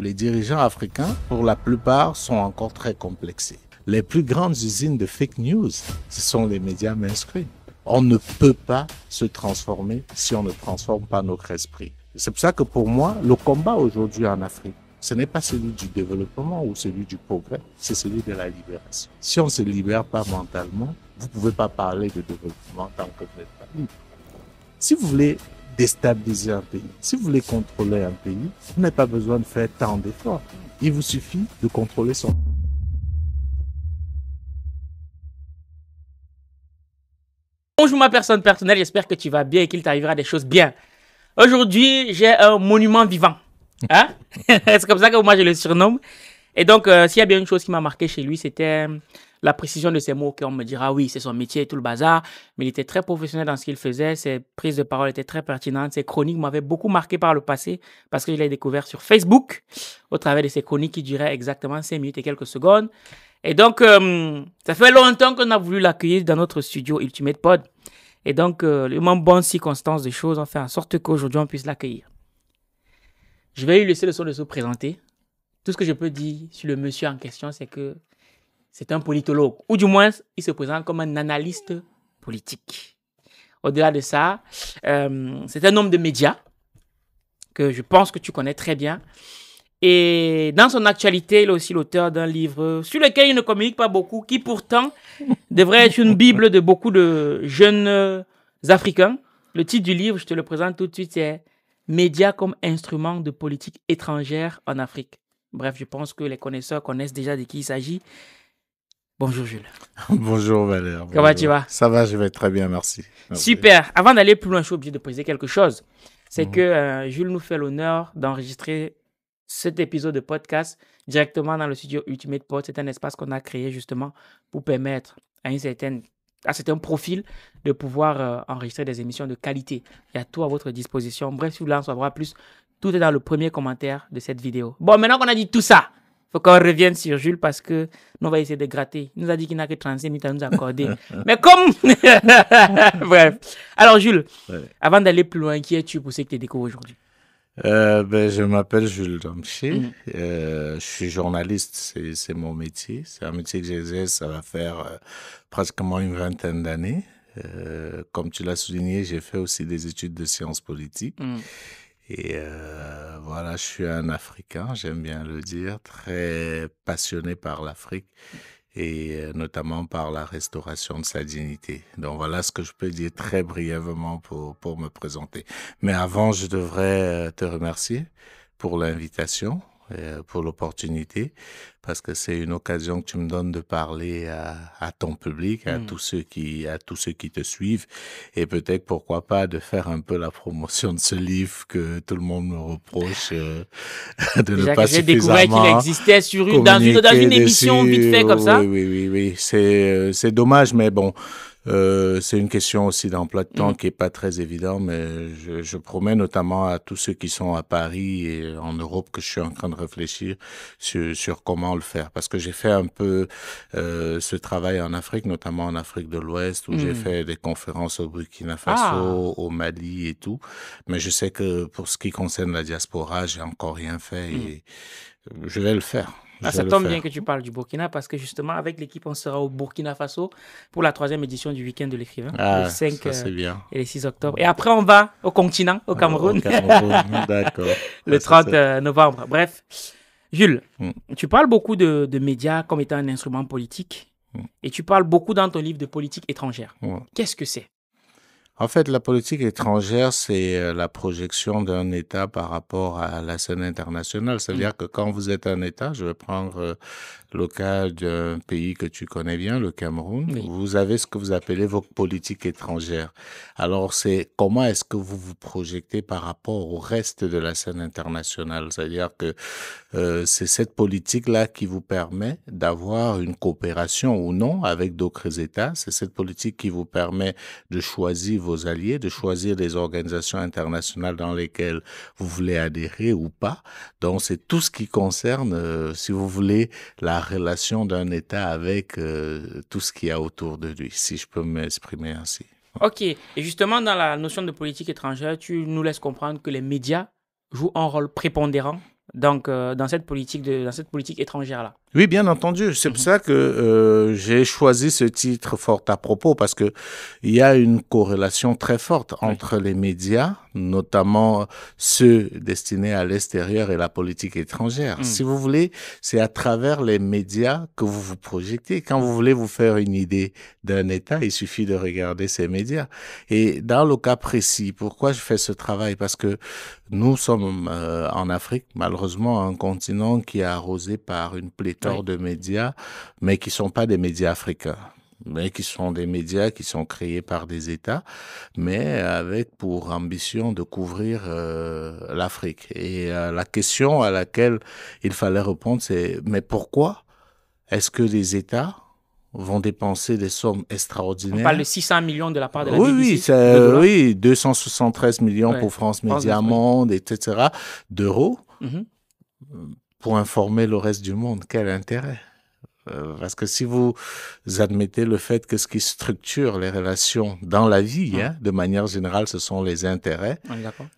les dirigeants africains, pour la plupart, sont encore très complexés. Les plus grandes usines de fake news, ce sont les médias mainstream. On ne peut pas se transformer si on ne transforme pas notre esprit. C'est pour ça que pour moi, le combat aujourd'hui en Afrique, ce n'est pas celui du développement ou celui du progrès, c'est celui de la libération. Si on ne se libère pas mentalement, vous ne pouvez pas parler de développement tant que vous n'êtes pas libre. Si vous voulez déstabiliser un pays. Si vous voulez contrôler un pays, vous n'avez pas besoin de faire tant d'efforts. Il vous suffit de contrôler son Bonjour ma personne personnelle, j'espère que tu vas bien et qu'il t'arrivera des choses bien. Aujourd'hui, j'ai un monument vivant. Hein? C'est comme ça que moi je le surnomme. Et donc, euh, s'il y a bien une chose qui m'a marqué chez lui, c'était euh, la précision de ses mots, qu'on me dira, oui, c'est son métier et tout le bazar, mais il était très professionnel dans ce qu'il faisait, ses prises de parole étaient très pertinentes, ses chroniques m'avaient beaucoup marqué par le passé parce que je l'ai découvert sur Facebook au travers de ses chroniques qui duraient exactement 5 minutes et quelques secondes. Et donc, euh, ça fait longtemps qu'on a voulu l'accueillir dans notre studio Ultimate Pod. Et donc, les euh, moins bonnes circonstances des choses ont fait en sorte qu'aujourd'hui, on puisse l'accueillir. Je vais lui laisser le soin de se présenter. Tout ce que je peux dire sur le monsieur en question, c'est que c'est un politologue, ou du moins, il se présente comme un analyste politique. Au-delà de ça, euh, c'est un homme de médias que je pense que tu connais très bien. Et dans son actualité, il est aussi l'auteur d'un livre sur lequel il ne communique pas beaucoup, qui pourtant devrait être une bible de beaucoup de jeunes euh, Africains. Le titre du livre, je te le présente tout de suite, c'est Médias comme instrument de politique étrangère en Afrique. Bref, je pense que les connaisseurs connaissent déjà de qui il s'agit. Bonjour Jules. Bonjour Valère. Comment tu vas Ça va, je vais très bien, merci. Super. Avant d'aller plus loin, je suis obligé de préciser quelque chose. C'est mhm. que euh, Jules nous fait l'honneur d'enregistrer cet épisode de podcast directement dans le studio Ultimate Pod. C'est un espace qu'on a créé justement pour permettre à un certain à de pouvoir euh, enregistrer des émissions de qualité. Il y a tout à votre disposition. Bref, si vous voulez en savoir plus, tout est dans le premier commentaire de cette vidéo. Bon, maintenant qu'on a dit tout ça, faut qu'on revienne sur Jules parce que nous, on va essayer de gratter. Il nous a dit qu'il n'a que 35 minutes à nous accorder. Mais comme... Bref. Alors, Jules, avant d'aller plus loin, qui es-tu pour ce que tu découvres aujourd'hui euh, ben, je m'appelle Jules Domché, mm. euh, je suis journaliste, c'est mon métier, c'est un métier que j'exerce, ça va faire euh, pratiquement une vingtaine d'années. comme tu l'as souligné, j'ai fait aussi des études de sciences politiques. Mm. Et voilà, je suis un Africain, j'aime bien le dire, très passionné par l'Afrique et euh, notamment par la restauration de sa dignité. Donc voilà ce que je peux dire très brièvement pour, pour me présenter. Mais avant, je devrais euh, te remercier pour l'invitation euh, pour l'opportunité, parce que c'est une occasion que tu me donnes de parler à, ton public, à, hmm. tous ceux qui, à tous ceux qui te suivent, et peut-être pourquoi pas de faire un peu la promotion de ce livre que tout le monde me reproche euh, de ne pas J'ai découvert qu'il existait sur dans, une, émission vite fait comme ça. Oui, oui, oui, oui. Euh, c'est dommage, mais bon. Euh, c'est une question aussi d'emploi de temps mhm. qui n'est pas très évident, mais je, promets notamment à tous ceux qui sont à Paris et en Europe que je suis en train de réfléchir sur, comment le faire. Parce que j'ai fait un peu euh, ce travail en Afrique, notamment en Afrique de l'Ouest, où j'ai mhm. fait des conférences au Burkina Faso, ah. au Mali et tout. Mais je sais que pour ce qui concerne la diaspora, j'ai encore rien fait mhm. et je vais le faire. Ah, ça tombe bien que tu parles du Burkina parce que justement, avec l'équipe, on sera au Burkina Faso pour la troisième édition du week-end de l'écrivain. le 5 ah, euh, et le 6 octobre. Et après, on va au continent, au ah, Cameroun. Le 30 euh, novembre. Bref. Jules, hmm. tu parles beaucoup de, médias comme étant un instrument politique hmm. et tu parles beaucoup dans ton livre de politique étrangère. Qu'est-ce que c'est en fait, la politique étrangère, c'est euh, la projection d'un État par rapport à la scène internationale. Mmh. C'est-à-dire que quand vous êtes un État, je vais prendre euh, local d'un pays que tu connais bien, le Cameroun. Vous avez ce que vous appelez vos politiques étrangères. Alors, c'est comment est-ce que vous vous projetez par rapport au reste de la scène internationale C'est-à-dire que euh, c'est cette politique-là qui vous permet d'avoir une coopération ou non avec d'autres États. C'est cette politique qui vous permet de choisir vos alliés, de choisir les organisations internationales dans lesquelles vous voulez adhérer ou pas. Donc, c'est tout ce qui concerne, euh, si vous voulez, la la relation d'un État avec euh, tout ce qu'il y a autour de lui, si je peux m'exprimer ainsi. Ok, et justement dans la notion de politique étrangère, tu nous laisses comprendre que les médias jouent un rôle prépondérant donc, euh, dans cette politique, de, dans cette politique étrangère-là. Oui, bien entendu. C'est pour mhm. ça que euh, j'ai choisi ce titre fort à propos parce que il y a une corrélation très forte entre les médias, notamment ceux destinés à l'extérieur et la politique étrangère. Mm. Si vous voulez, c'est à travers les médias que vous vous projetez. Quand vous voulez vous faire une idée d'un État, il suffit de regarder ces médias. Et dans le cas précis, pourquoi je fais ce travail Parce que nous sommes euh, en Afrique, malheureusement, un continent qui est arrosé par une pléthore de médias, mais qui sont pas des médias africains mais qui sont des médias qui sont créés par des États, mais avec pour ambition de couvrir euh, l'Afrique. Et euh, la question à laquelle il fallait répondre, c'est mais pourquoi est-ce que les États vont dépenser des sommes extraordinaires. On parle de 600 millions de la part de la oui, BBC, Oui, oui, 273 millions pour France Média Monde, etc., d'euros. Mm-hmm. Euh, pour informer le reste du monde. Quel intérêt euh, parce que si vous admettez le fait que ce qui structure les relations dans la vie, hein, de manière générale, ce sont les intérêts,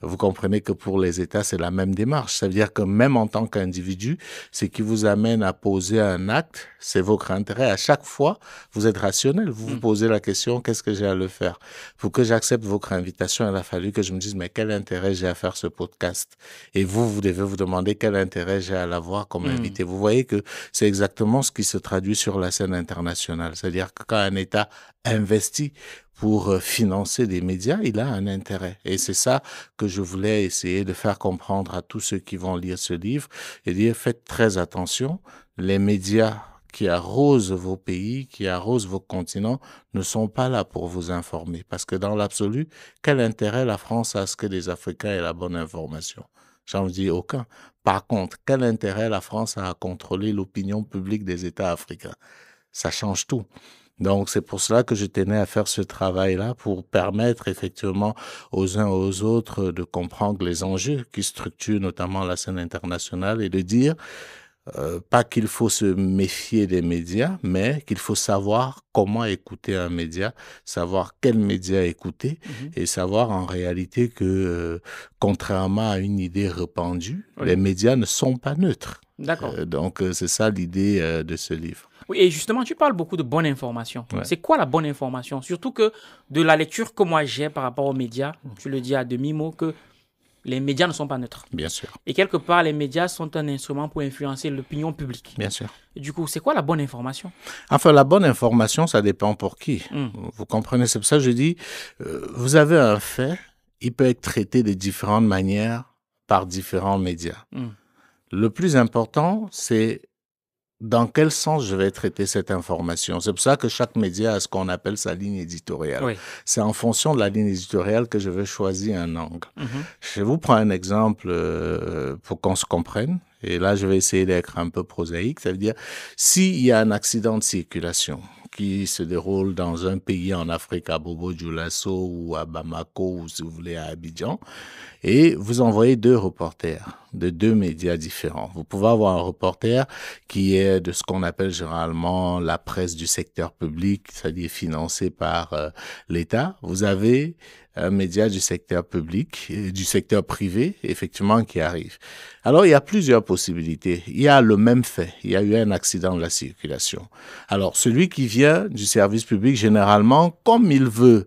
vous comprenez que pour les États, c'est la même démarche. Ça veut dire que même en tant qu'individu, ce qui vous amène à poser un acte, c'est votre intérêt. À chaque fois, vous êtes rationnel. Vous vous mm. posez la question, qu'est-ce que j'ai à le faire Pour que j'accepte votre invitation, il a fallu que je me dise, mais quel intérêt j'ai à faire ce podcast Et vous, vous devez vous demander quel intérêt j'ai à l'avoir comme mm. invité. Vous voyez que c'est exactement ce qui se traduit sur la scène internationale. C'est-à-dire que quand un État investit pour euh, financer des médias, il a un intérêt. Et c'est ça que je voulais essayer de faire comprendre à tous ceux qui vont lire ce livre et dire faites très attention, les médias qui arrosent vos pays, qui arrosent vos continents, ne sont pas là pour vous informer. Parce que dans l'absolu, quel intérêt la France a à ce que les Africains aient la bonne information J'en dis aucun. Par contre, quel intérêt la France a à contrôler l'opinion publique des États africains Ça change tout. Donc c'est pour cela que je tenais à faire ce travail-là pour permettre effectivement aux uns et aux autres de comprendre les enjeux qui structurent notamment la scène internationale et de dire euh, pas qu'il faut se méfier des médias, mais qu'il faut savoir comment écouter un média, savoir quel média écouter mhm. et savoir en réalité que, euh, contrairement à une idée répandue, les médias ne sont pas neutres. D'accord. Euh, donc, c'est ça l'idée de ce livre. Oui, et justement, tu parles beaucoup de bonne information. C'est quoi la bonne information Surtout que de la lecture que moi j'ai par rapport aux médias, tu mmh. le dis à demi-mot, que les médias ne sont pas neutres. Bien sûr. Et quelque part, les médias sont un instrument pour influencer l'opinion publique. Bien sûr. Du coup, c'est quoi la bonne information Enfin, la bonne information, ça dépend pour qui. Hmm. Vous comprenez C'est pour ça que je dis, euh, vous avez un fait, il peut être traité de différentes manières par différents médias. Hmm. Le plus important, c'est dans quel sens je vais traiter cette information. C'est pour ça que chaque média a ce qu'on appelle sa ligne éditoriale. C'est en fonction de la ligne éditoriale que je vais choisir un angle. Mm-hmm. Je vous prends un exemple euh, pour qu'on se comprenne. Et là, je vais essayer d'être un peu prosaïque. Ça veut dire, s'il y a un accident de circulation, qui se déroule dans un pays en Afrique, à Bobo Dioulasso ou à Bamako ou si vous voulez à Abidjan, et vous envoyez deux reporters de deux médias différents. Vous pouvez avoir un reporter qui est de ce qu'on appelle généralement la presse du secteur public, c'est-à-dire financé par euh, l'État. Vous avez un média du secteur public, du secteur privé, effectivement, qui arrive. Alors, il y a plusieurs possibilités. Il y a le même fait. Il y a eu un accident de la circulation. Alors, celui qui vient du service public, généralement, comme il veut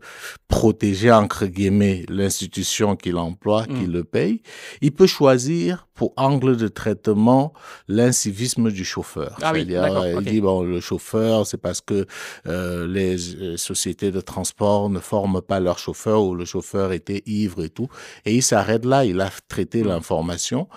protéger, entre guillemets, l'institution qu'il emploie, mm. qu'il qui le paye, il peut choisir pour angle de traitement l'incivisme du chauffeur. Ah oui, dire il dit, bon, le chauffeur, c'est parce que euh, les euh, sociétés de transport ne forment pas leur chauffeur ou le chauffeur était ivre et tout. Et il s'arrête là, il a traité mm. l'information.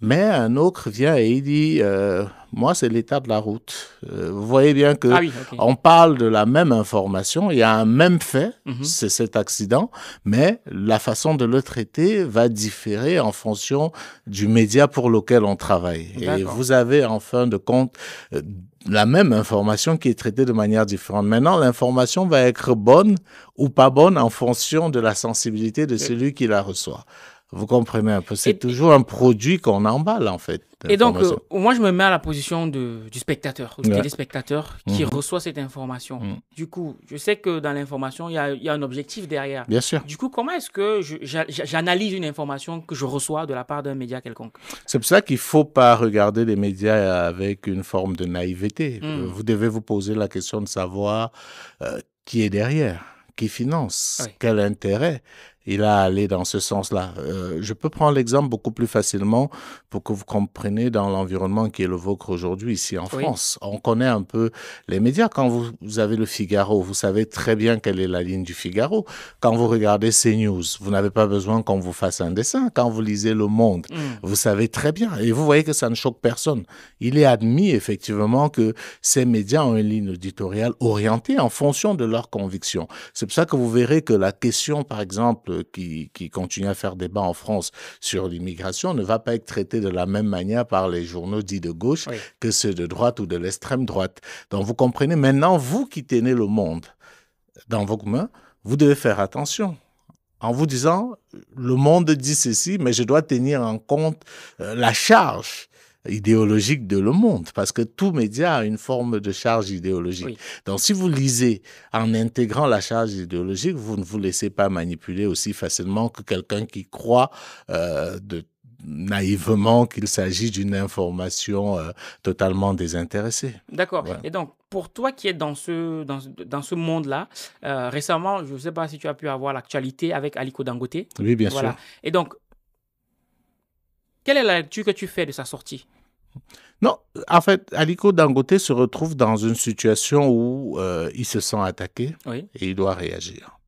Mais un autre vient et il dit, euh, moi, c'est l'état de la route. Euh, vous voyez bien que ah on parle de la même information, il y a un même fait, mhm. c'est cet accident, mais la façon de le traiter va différer en fonction du média pour lequel on travaille. Et vous avez en fin de compte euh, la même information qui est traitée de manière différente. Maintenant, l'information va être bonne ou pas bonne en fonction de la sensibilité de celui qui la reçoit. Vous comprenez un peu, c'est toujours un produit qu'on emballe en fait. Et donc, euh, moi, je me mets à la position de, du spectateur, du ouais. téléspectateur qui mhm. reçoit cette information. Mhm. Du coup, je sais que dans l'information, il y, y, a un objectif derrière. Bien sûr. Du coup, comment est-ce que j'analyse une information que je reçois de la part d'un média quelconque C'est pour ça qu'il ne faut pas regarder les médias avec une forme de naïveté. Hmm. Vous devez vous poser la question de savoir euh, qui est derrière qui finance, quel intérêt, il a allé dans ce sens-là. Euh, je peux prendre l'exemple beaucoup plus facilement pour que vous compreniez dans l'environnement qui est le vôtre aujourd'hui ici en France. On connaît un peu les médias. Quand vous, avez le Figaro, vous savez très bien quelle est la ligne du Figaro. Quand vous regardez CNews, vous n'avez pas besoin qu'on vous fasse un dessin. Quand vous lisez Le Monde, mm. vous savez très bien. Et vous voyez que ça ne choque personne. Il est admis effectivement que ces médias ont une ligne éditoriale orientée en fonction de leurs convictions. C'est pour ça que vous verrez que la question, par exemple, euh, qui, continue à faire débat en France sur l'immigration ne va pas être traité de la même manière par les journaux dits de gauche que ceux de droite ou de l'extrême droite. Donc vous comprenez, maintenant, vous qui tenez le monde dans vos mains, vous devez faire attention en vous disant, le monde dit ceci, mais je dois tenir en compte euh, la charge idéologique de Le Monde, parce que tout média a une forme de charge idéologique. Donc si vous lisez en intégrant la charge idéologique, vous ne vous laissez pas manipuler aussi facilement que quelqu'un qui croit euh, naïvement qu'il s'agit d'une information euh, totalement désintéressée. D'accord. Et donc, pour toi qui es dans ce, dans, ce monde-là, euh, récemment, je ne sais pas si tu as pu avoir l'actualité avec Aliko Dangote. Oui, bien sûr. Et donc, quelle est la lecture que tu fais de sa sortie non, en fait, Aliko Dangote se retrouve dans une situation où euh, il se sent attaqué et il doit réagir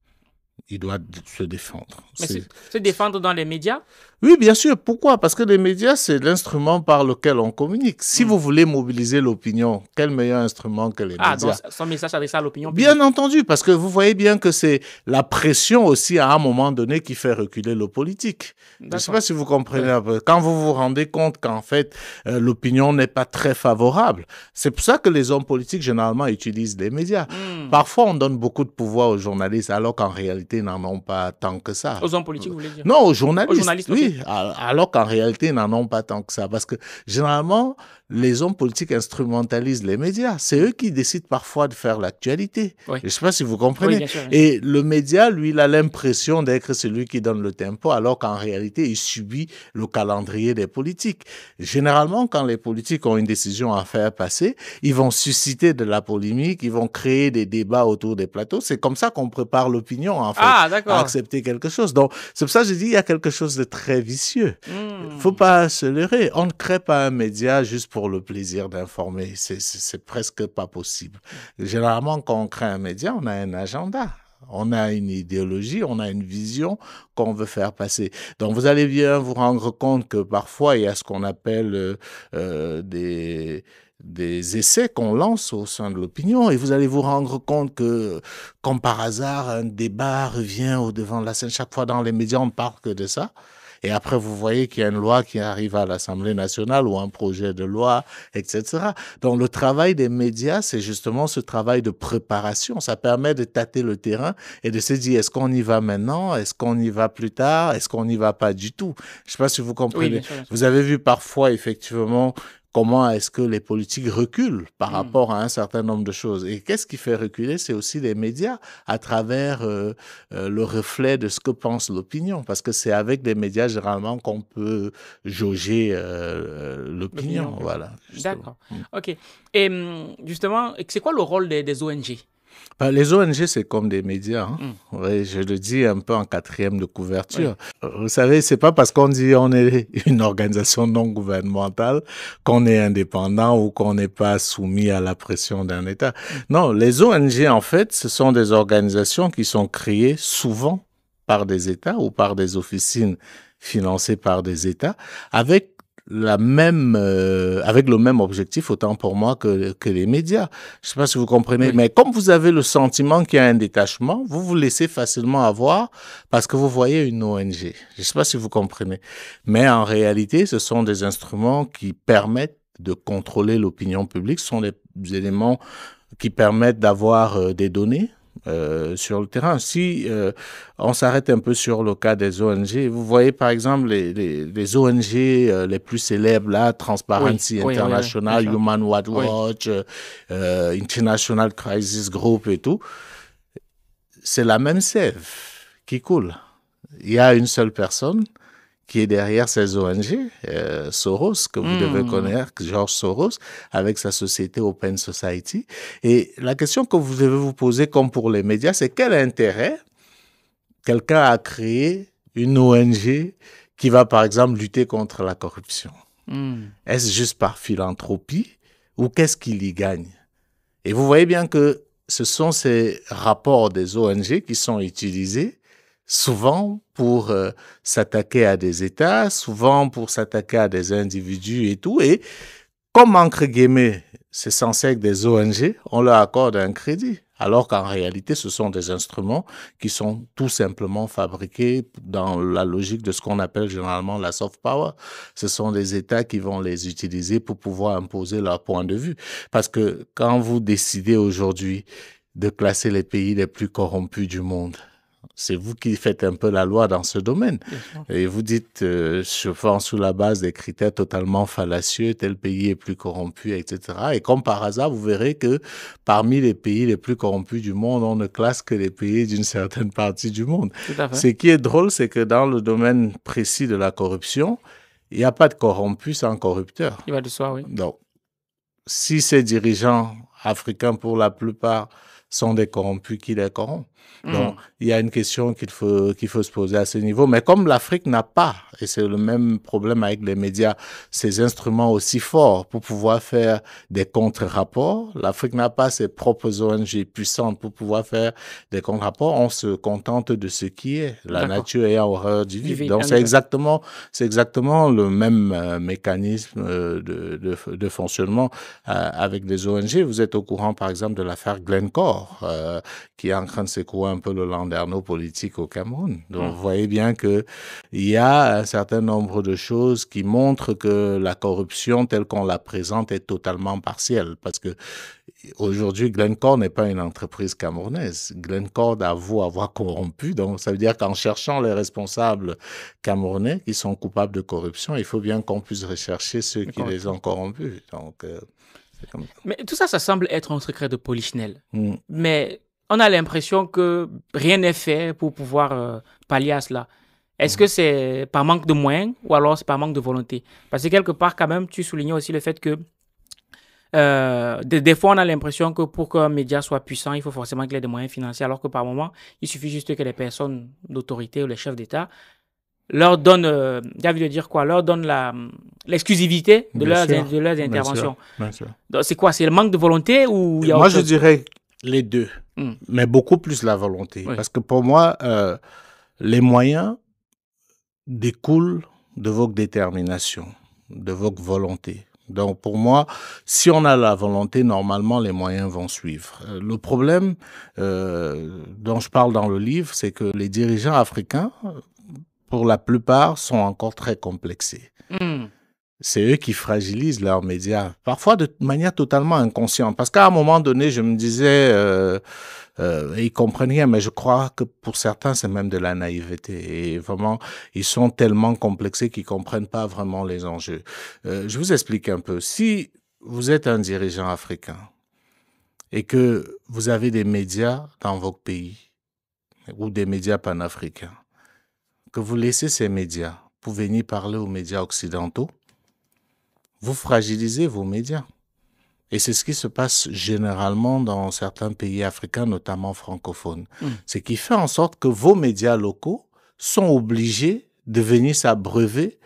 il doit se défendre. se défendre dans les médias Oui, bien sûr. Pourquoi Parce que les médias, c'est l'instrument par lequel on communique. Si hmm. vous voulez mobiliser l'opinion, quel meilleur instrument que les ah, médias Ah, son message adressé à l'opinion Bien entendu, parce que vous voyez bien que c'est la pression aussi à un moment donné qui fait reculer le politique. Je ne sais pas si vous comprenez un peu. Quand vous vous rendez compte qu'en fait, euh, l'opinion n'est pas très favorable, c'est pour ça que les hommes politiques, généralement, utilisent les médias. Hmm. Parfois, on donne beaucoup de pouvoir aux journalistes, alors qu'en réalité, n'en ont pas tant que ça. Aux hommes politiques, vous voulez dire Non, aux journalistes. oui, alors qu'en réalité, ils n'en ont pas tant que ça. Parce que généralement, les hommes politiques instrumentalisent les médias. C'est eux qui décident parfois de faire l'actualité. Je ne sais pas si vous comprenez. Et le média, lui, il a l'impression d'être celui qui donne le tempo, alors qu'en réalité, il subit le calendrier des politiques. Généralement, quand les politiques ont une décision à faire passer, ils vont susciter de la polémique, ils vont créer des débats autour des plateaux. C'est comme ça qu'on prépare l'opinion, en fait, ah, à accepter quelque chose. Donc, c'est pour ça que je dis, il y a quelque chose de très vicieux. Il hmm. ne faut pas se leurrer. On ne crée pas un média juste pour le plaisir d'informer. C'est presque pas possible. Généralement, quand on crée un média, on a un agenda. On a une idéologie, on a une vision qu'on veut faire passer. Donc vous allez bien vous rendre compte que parfois il y a ce qu'on appelle euh, euh, des, des essais qu'on lance au sein de l'opinion et vous allez vous rendre compte que, comme par hasard, un débat revient au devant de la scène. Chaque fois dans les médias, on ne parle que de ça. Et après, vous voyez qu'il y a une loi qui arrive à l'Assemblée nationale ou un projet de loi, etc. Donc, le travail des médias, c'est justement ce travail de préparation. Ça permet de tâter le terrain et de se dire, est-ce qu'on y va maintenant? Est-ce qu'on y va plus tard? Est-ce qu'on n'y va pas du tout? Je sais pas si vous comprenez. Vous avez vu parfois, effectivement, comment est-ce que les politiques reculent par hmm. rapport à un certain nombre de choses. Et qu'est-ce qui fait reculer C'est aussi les médias à travers euh, euh, le reflet de ce que pense l'opinion, parce que c'est avec les médias généralement qu'on peut jauger euh, l'opinion. Voilà. D'accord. OK. Et hum, justement, c'est quoi le rôle des ONG ben, les ONG, c'est comme des médias. Hein. Mm. je le dis un peu en quatrième de couverture. Vous savez, c'est pas parce qu'on dit on est une organisation non gouvernementale qu'on est indépendant ou qu'on n'est pas soumis à la pression d'un État. Mm. Non, les ONG, en fait, ce sont des organisations qui sont créées souvent par des États ou par des officines financées par des États, avec la même, euh, avec le même objectif, autant pour moi que, que les médias. Je ne sais pas si vous comprenez, mais comme vous avez le sentiment qu'il y a un détachement, vous vous laissez facilement avoir parce que vous voyez une ONG. Je ne sais pas si vous comprenez. Mais en réalité, ce sont des instruments qui permettent de contrôler l'opinion publique, ce sont des éléments qui permettent d'avoir euh, des données euh, sur le terrain. Si euh, on s'arrête un peu sur le cas des ONG, vous voyez par exemple les, les, les ONG euh, les plus célèbres, là, Transparency International, Human Watch, International Crisis Group et tout, c'est la même sève qui coule. Il y a une seule personne qui est derrière ces ONG, euh, Soros, que vous hmm. devez connaître, George Soros, avec sa société Open Society. Et la question que vous devez vous poser, comme pour les médias, c'est quel intérêt quelqu'un a créé une ONG qui va, par exemple, lutter contre la corruption hmm. Est-ce juste par philanthropie ou qu'est-ce qu'il y gagne Et vous voyez bien que ce sont ces rapports des ONG qui sont utilisés souvent pour euh, s'attaquer à des États, souvent pour s'attaquer à des individus et tout. Et comme entre guillemets, c'est censé être des ONG, on leur accorde un crédit. Alors qu'en réalité, ce sont des instruments qui sont tout simplement fabriqués dans la logique de ce qu'on appelle généralement la soft power. Ce sont des États qui vont les utiliser pour pouvoir imposer leur point de vue. Parce que quand vous décidez aujourd'hui de classer les pays les plus corrompus du monde, c'est vous qui faites un peu la loi dans ce domaine. Et vous dites, euh, je sous la base des critères totalement fallacieux, tel pays est plus corrompu, etc. Et comme par hasard, vous verrez que parmi les pays les plus corrompus du monde, on ne classe que les pays d'une certaine partie du monde. Ce qui est drôle, c'est que dans le domaine précis de la corruption, il n'y a pas de corrompus sans corrupteur. Il va de soi, oui. Donc, si ces dirigeants africains, pour la plupart, sont des corrompus qui les corrompent, donc, mhm. il y a une question qu'il faut, qu'il faut se poser à ce niveau. Mais comme l'Afrique n'a pas, et c'est le même problème avec les médias, ces instruments aussi forts pour pouvoir faire des contre-rapports, l'Afrique n'a pas ses propres ONG puissantes pour pouvoir faire des contre-rapports, on se contente de ce qui est. La nature à horreur du vide. Donc, c'est exactement, c'est exactement le même euh, mécanisme euh, de, de, de, fonctionnement euh, avec des ONG. Vous êtes au courant, par exemple, de l'affaire Glencore, qui est en train de se ou un peu le landerneau politique au Cameroun. Donc, ah. vous voyez bien qu'il y a un certain nombre de choses qui montrent que la corruption telle qu'on la présente est totalement partielle. Parce que aujourd'hui, Glencore n'est pas une entreprise camerounaise. Glencore avoue avoir corrompu. Donc, ça veut dire qu'en cherchant les responsables camerounais qui sont coupables de corruption, il faut bien qu'on puisse rechercher ceux qui les ont corrompus. Donc, euh, Mais tout ça, ça semble être un secret de Polichinelle. Hmm. Mais on a l'impression que rien n'est fait pour pouvoir euh, pallier à cela. Est-ce que mhm. c'est par manque de moyens ou alors c'est par manque de volonté Parce que quelque part, quand même, tu soulignais aussi le fait que euh, des, fois, on a l'impression que pour qu'un média soit puissant, il faut forcément qu'il ait des moyens financiers, alors que par moment, il suffit juste que les personnes d'autorité ou les chefs d'État leur donnent, euh, de dire quoi, leur donnent l'exclusivité de, leurs, interventions. C'est quoi C'est le manque de volonté ou il y a Moi, je dirais les deux. Mm. mais beaucoup plus la volonté. Parce que pour moi, euh, les moyens découlent de votre détermination, de votre volonté. Donc pour moi, si on a la volonté, normalement les moyens vont suivre. Euh, le problème euh, dont je parle dans le livre, c'est que les dirigeants africains, pour la plupart, sont encore très complexés. Mm c'est eux qui fragilisent leurs médias, parfois de manière totalement inconsciente. Parce qu'à un moment donné, je me disais, euh, euh, ils comprennent rien, mais je crois que pour certains, c'est même de la naïveté. Et vraiment, ils sont tellement complexés qu'ils comprennent pas vraiment les enjeux. Euh, je vous explique un peu. Si vous êtes un dirigeant africain et que vous avez des médias dans votre pays ou des médias panafricains, que vous laissez ces médias pour venir parler aux médias occidentaux, vous fragilisez vos médias. Et c'est ce qui se passe généralement dans certains pays africains, notamment francophones. Hmm. C'est Ce qui fait en sorte que vos médias locaux sont obligés de venir s'abreuver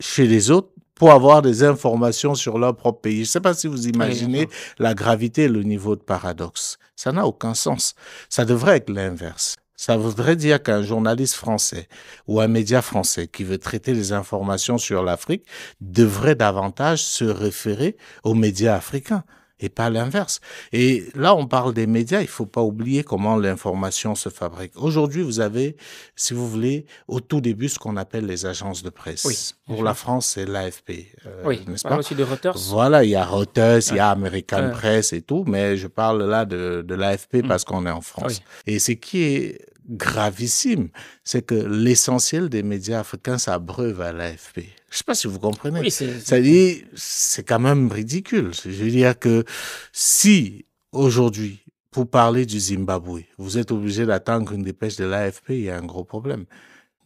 chez les autres pour avoir des informations sur leur propre pays. Je ne sais pas si vous imaginez la gravité et le niveau de paradoxe. Ça n'a aucun sens. Ça devrait être l'inverse. Ça voudrait dire qu'un journaliste français ou un média français qui veut traiter les informations sur l'Afrique devrait davantage se référer aux médias africains et pas l'inverse. Et là, on parle des médias, il ne faut pas oublier comment l'information se fabrique. Aujourd'hui, vous avez, si vous voulez, au tout début, ce qu'on appelle les agences de presse. Oui, Pour la France, c'est l'AFP, euh, oui, n'est-ce pas aussi de Reuters. Voilà, il y a Reuters, il y a American Press et tout, mais je parle là de, de l'AFP mm. parce qu'on est en France. Et c'est qui est gravissime, c'est que l'essentiel des médias africains s'abreuve à l'AFP. Je ne sais pas si vous comprenez. C'est-à-dire, c'est quand même ridicule. Je veux dire que si aujourd'hui, pour parler du Zimbabwe, vous êtes obligé d'attendre une dépêche de l'AFP, il y a un gros problème.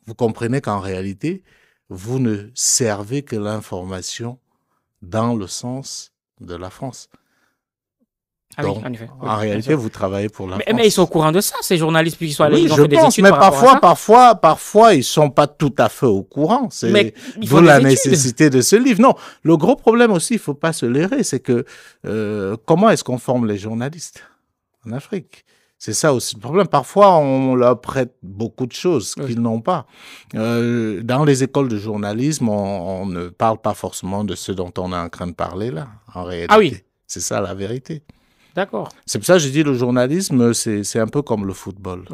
Vous comprenez qu'en réalité, vous ne servez que l'information dans le sens de la France. Ah en, réalité, vous travaillez pour la mais, ils sont au courant de ça, ces journalistes puisqu'ils sont allés. Oui, ont fait des études mais parfois, parfois, parfois, ils sont pas tout à fait au courant. C'est vous la nécessité de ce livre. Non, le gros problème aussi, il faut pas se leurrer, c'est que euh, comment est-ce qu'on forme les journalistes en Afrique c'est ça aussi le problème. Parfois, on leur prête beaucoup de choses qu'ils n'ont pas. Euh, dans les écoles de journalisme, on, on, ne parle pas forcément de ce dont on est en train de parler là, en réalité. Ah oui. C'est ça la vérité. D'accord. C'est pour ça que j'ai dit le journalisme, c'est un peu comme le football.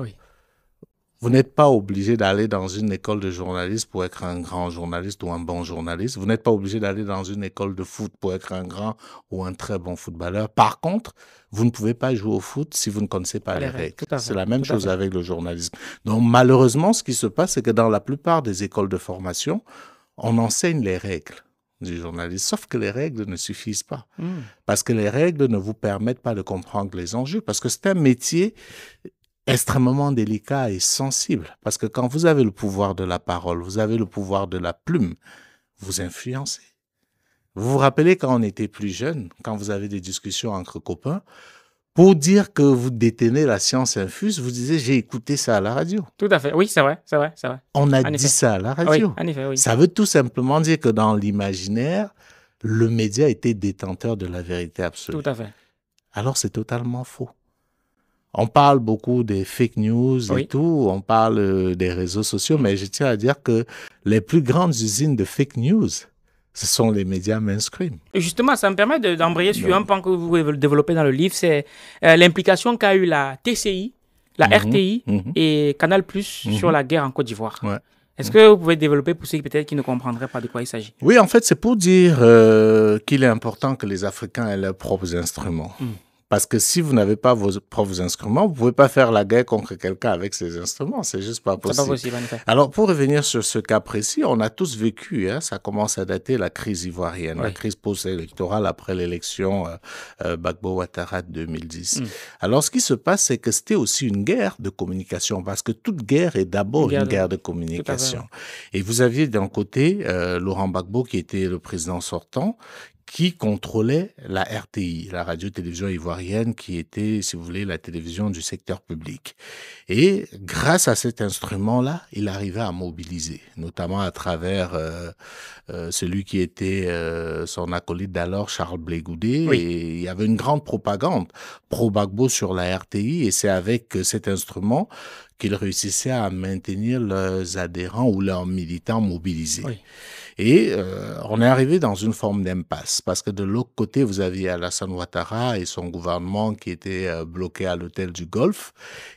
Vous n'êtes pas obligé d'aller dans une école de journalisme pour être un grand journaliste ou un bon journaliste. Vous n'êtes pas obligé d'aller dans une école de foot pour être un grand ou un très bon footballeur. Par contre, vous ne pouvez pas jouer au foot si vous ne connaissez pas les règles. C'est la même chose avec le journalisme. Donc malheureusement, ce qui se passe, c'est que dans la plupart des écoles de formation, on enseigne les règles du journaliste, Sauf que les règles ne suffisent pas. Hmm. Parce que les règles ne vous permettent pas de comprendre les enjeux. Parce que c'est un métier extrêmement délicat et sensible. Parce que quand vous avez le pouvoir de la parole, vous avez le pouvoir de la plume, vous influencez. Vous vous rappelez quand on était plus jeunes, quand vous avez des discussions entre copains, pour dire que vous détenez la science infuse, vous disiez j'ai écouté ça à la radio. Tout à fait, oui, c'est vrai, c'est vrai, c'est vrai. On a dit ça à la radio. Ça veut tout simplement dire que dans l'imaginaire, le média était détenteur de la vérité absolue. Tout à fait. Alors c'est totalement faux. On parle beaucoup des fake news et tout, on parle euh, des réseaux sociaux, mais je tiens à dire que les plus grandes usines de fake news, ce sont les médias mainstream. Justement, ça me permet d'embrayer sur un point que vous développez dans le livre, c'est euh, l'implication qu'a eu la TCI, la mhm. RTI mhm. et Canal Plus mhm. sur la guerre en Côte d'Ivoire. Est-ce que vous pouvez développer pour ceux qui peut-être qui ne comprendraient pas de quoi il s'agit Oui, en fait, c'est pour dire euh, qu'il est important que les Africains aient leurs propres instruments. Parce que si vous n'avez pas vos propres instruments, vous pouvez pas faire la guerre contre quelqu'un avec ses instruments. C'est juste pas possible. Alors, pour revenir sur ce cas précis, on a tous vécu, hein, ça commence à dater la crise ivoirienne, la crise post-électorale après l'élection euh, euh Bagbo Ouattara 2010. Mm. Alors, ce qui se passe, c'est que c'était aussi une guerre de communication, parce que toute guerre est d'abord une, guerre de communication. Et vous aviez d'un côté euh, Laurent Gbagbo, qui était le président sortant, qui contrôlait la RTI, la radio-télévision ivoirienne, qui était, si vous voulez, la télévision du secteur public. Et grâce à cet instrument-là, il arrivait à mobiliser, notamment à travers euh, euh, celui qui était euh, son acolyte d'alors, Charles Blégoudé. il y avait une grande propagande pro-Bagbo sur la RTI, et c'est avec cet instrument qu'il réussissait à maintenir leurs adhérents ou leurs militants mobilisés. Oui. Et euh, on est arrivé dans une forme d'impasse, parce que de l'autre côté, vous aviez Alassane Ouattara et son gouvernement qui était euh, bloqué à l'hôtel du Golfe.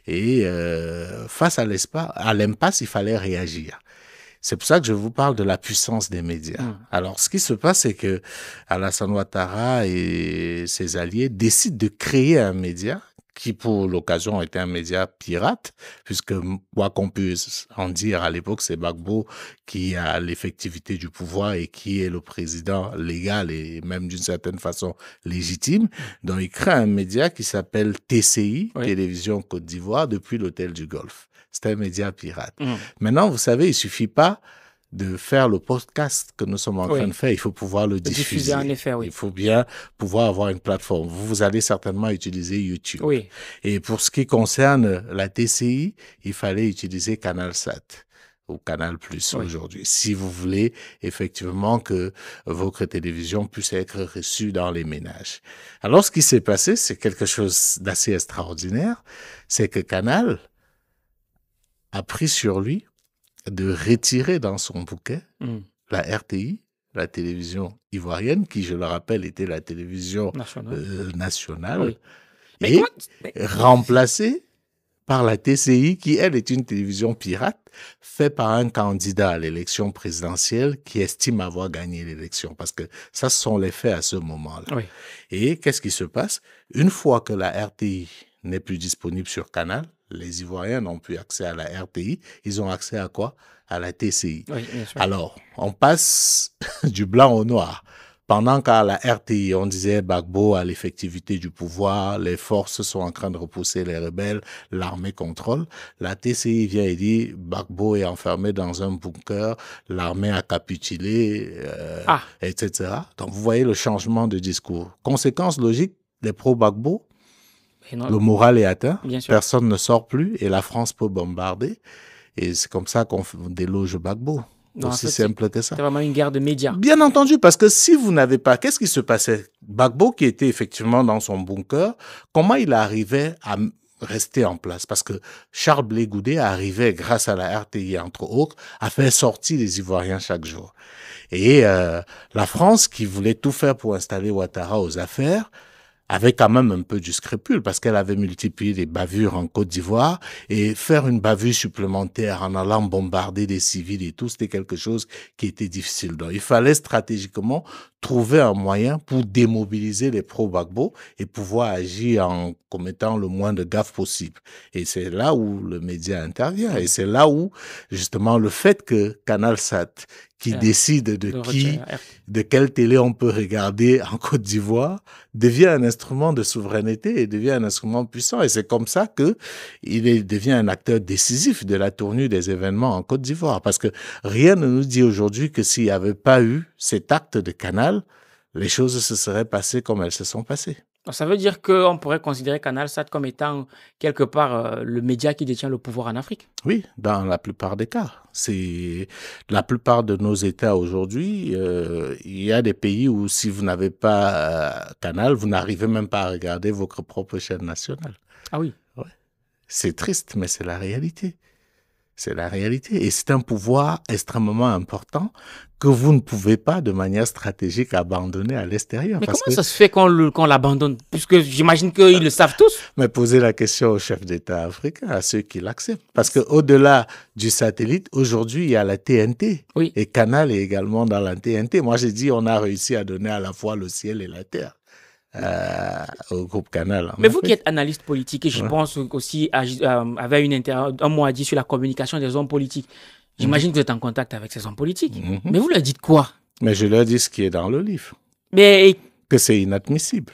Et euh, face à l'impasse, il fallait réagir. C'est pour ça que je vous parle de la puissance des médias. Mmh. Alors, ce qui se passe, c'est que Alassane Ouattara et ses alliés décident de créer un média qui pour l'occasion était un média pirate, puisque quoi qu'on puisse en dire à l'époque, c'est Bagbo qui a l'effectivité du pouvoir et qui est le président légal et même d'une certaine façon légitime. Donc il crée un média qui s'appelle TCI, Télévision Côte d'Ivoire, depuis l'Hôtel du Golfe. C'est un média pirate. Mmh. Maintenant, vous savez, il suffit pas de faire le podcast que nous sommes en train de faire, il faut pouvoir le diffuser. Il faut bien pouvoir avoir une plateforme. Vous, allez certainement utiliser YouTube. Oui. Et pour ce qui concerne la TCI, il fallait utiliser CanalSat ou Canal Plus aujourd'hui, si vous voulez effectivement que votre télévision puisse être reçue dans les ménages. Alors, ce qui s'est passé, c'est quelque chose d'assez extraordinaire, c'est que Canal a pris sur lui de retirer dans son bouquet hmm. la RTI, la télévision ivoirienne, qui, je le rappelle, était la télévision nationale, euh, ah et remplacer par la TCI, qui, elle, est une télévision pirate, faite par un candidat à l'élection présidentielle qui estime avoir gagné l'élection, parce que ça, ce sont les faits à ce moment-là. Et qu'est-ce qui se passe Une fois que la RTI n'est plus disponible sur Canal, les Ivoiriens n'ont plus accès à la RTI, ils ont accès à quoi À la TCI. Alors, on passe du blanc au noir. Pendant qu'à la RTI, on disait Bagbo a l'effectivité du pouvoir, les forces sont en train de repousser les rebelles, l'armée contrôle. La TCI vient et dit Bagbo est enfermé dans un bunker, l'armée a capitulé, euh, ah. etc. Donc vous voyez le changement de discours. Conséquence logique, des pro-Bagbo le moral est atteint, personne ne sort plus et la France peut bombarder. Et c'est comme ça qu'on déloge Bagbo. Donc aussi simple que ça. C'est vraiment une guerre de médias. Bien entendu, parce que si vous n'avez pas, qu'est-ce qui se passait Bagbo, qui était effectivement dans son bunker, comment il arrivait à rester en place Parce que Charles Blé arrivait, grâce à la RTI, entre autres, à faire sortir les Ivoiriens chaque jour. Et euh, la France, qui voulait tout faire pour installer Ouattara aux affaires, avait quand même un peu du scrupule parce qu'elle avait multiplié les bavures en Côte d'Ivoire et faire une bavure supplémentaire en allant bombarder des civils et tout, c'était quelque chose qui était difficile. Donc, il fallait stratégiquement trouver un moyen pour démobiliser les pro-Bagbo et pouvoir agir en commettant le moins de gaffes possible. Et c'est là où le média intervient. Et c'est là où, justement, le fait que Canal Sat, qui euh, décide de, qui, de quelle télé on peut regarder en Côte d'Ivoire, devient un instrument de souveraineté et devient un instrument puissant. Et c'est comme ça que il devient un acteur décisif de la tournure des événements en Côte d'Ivoire. Parce que rien ne nous dit aujourd'hui que s'il n'y avait pas eu cet acte de canal, les choses se seraient passées comme elles se sont passées. Ça veut dire qu'on pourrait considérer Sat comme étant quelque part euh, le média qui détient le pouvoir en Afrique Oui, dans la plupart des cas. C'est la plupart de nos États aujourd'hui. Euh, il y a des pays où si vous n'avez pas euh, Canal, vous n'arrivez même pas à regarder votre propre chaîne nationale. Ah oui. C'est triste, mais c'est la réalité. C'est la réalité. Et c'est un pouvoir extrêmement important que vous ne pouvez pas, de manière stratégique, abandonner à l'extérieur. Mais comment ça se fait qu'on l'abandonne Puisque j'imagine qu'ils le savent tous. Mais posez la question au chef d'État africain, à ceux qui l'acceptent. Parce qu'au-delà du satellite, aujourd'hui, il y a la TNT. Et Canal est également dans la TNT. Moi, j'ai dit, on a réussi à donner à la fois le ciel et la terre. Euh, au groupe Canal. Mais vous qui êtes analyste politique, et je pense aussi à, euh, une un mot à dire sur la communication des hommes politiques, j'imagine que vous êtes en contact avec ces hommes politiques. Mhm. Mais vous leur dites quoi Mais je leur dis ce qui est dans le livre. Mais... Que c'est inadmissible.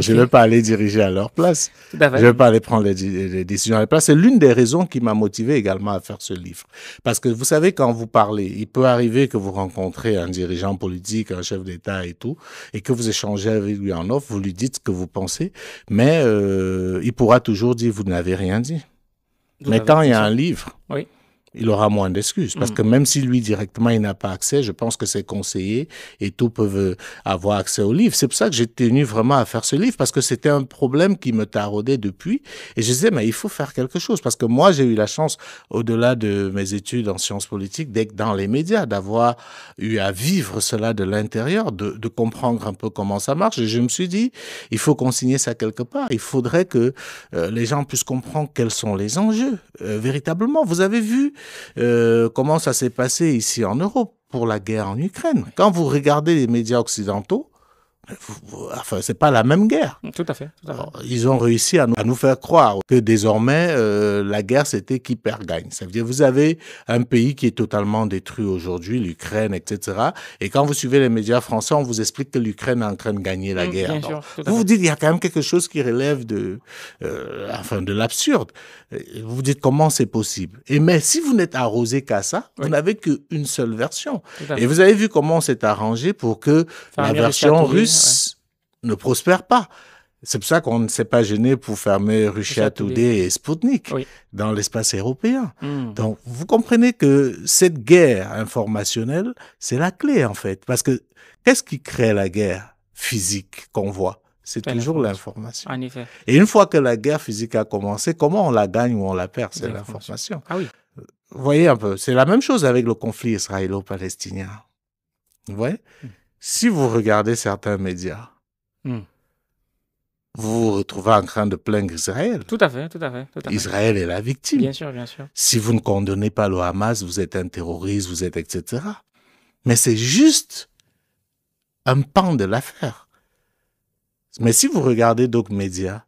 Je ne veux pas aller diriger à leur place. Bah, je ne veux pas aller prendre les, décisions à leur place. C'est l'une des raisons qui m'a motivé également à faire ce livre. Parce que vous savez, quand vous parlez, il peut arriver que vous rencontrez un dirigeant politique, un chef d'État et tout, et que vous échangez avec lui en offre, vous lui dites ce que vous pensez, mais euh, il pourra toujours dire, vous n'avez rien dit. mais quand il y a un livre, oui il aura moins d'excuses. Parce mm. que même si lui directement il n'a pas accès, je pense que ses conseillers et tout peuvent euh, avoir accès au livre. C'est pour ça que j'ai tenu vraiment à faire ce livre parce que c'était un problème qui me taraudait depuis. Et je disais, mais il faut faire quelque chose parce que moi j'ai eu la chance, au-delà de mes études en sciences politiques, d'être dans les médias, d'avoir eu à vivre cela de l'intérieur, de, comprendre un peu comment ça marche. Et je me suis dit, il faut consigner ça quelque part. Il faudrait que euh, les gens puissent comprendre quels sont les enjeux euh, véritablement. Vous avez vu euh, comment ça s'est passé ici en Europe pour la guerre en Ukraine. Quand vous regardez les médias occidentaux, Enfin, c'est pas la même guerre. Tout à fait. ils ont réussi à nous, faire croire que désormais, euh, la guerre, c'était qui perd gagne. Ça veut dire, vous avez un pays qui est totalement détruit aujourd'hui, l'Ukraine, etc. Et quand vous suivez les médias français, on vous explique que l'Ukraine est en train de gagner la mm, guerre. vous vous dites, il y a quand même quelque chose qui relève de, euh, enfin, de l'absurde. Vous vous dites comment c'est possible. Et mais si vous n'êtes arrosé qu'à ça, vous n'avez qu'une seule version. Et vous avez vu comment on s'est arrangé pour que la version russe ne prospère pas. C'est pour ça qu'on ne s'est pas gêné pour fermer Russia Today et Sputnik dans l'espace européen. Hmm. Donc, vous comprenez que cette guerre informationnelle, c'est la clé en fait. Parce que qu'est-ce qui crée la guerre physique qu'on voit c'est toujours l'information. En effet. Et une fois que la guerre physique a commencé, comment on la gagne ou on la perd C'est l'information. Ah oui. Vous euh, voyez un peu, c'est la même chose avec le conflit israélo-palestinien. Vous voyez hmm. Si vous regardez certains médias, hmm. vous vous retrouvez en train de plaindre Israël. Tout à fait, tout à fait. Tout à fait. Israël est la victime. Bien sûr, bien sûr. Si vous ne condamnez pas le Hamas, vous êtes un terroriste, vous êtes etc. Mais c'est juste un pan de l'affaire. Mais si vous regardez d'autres médias,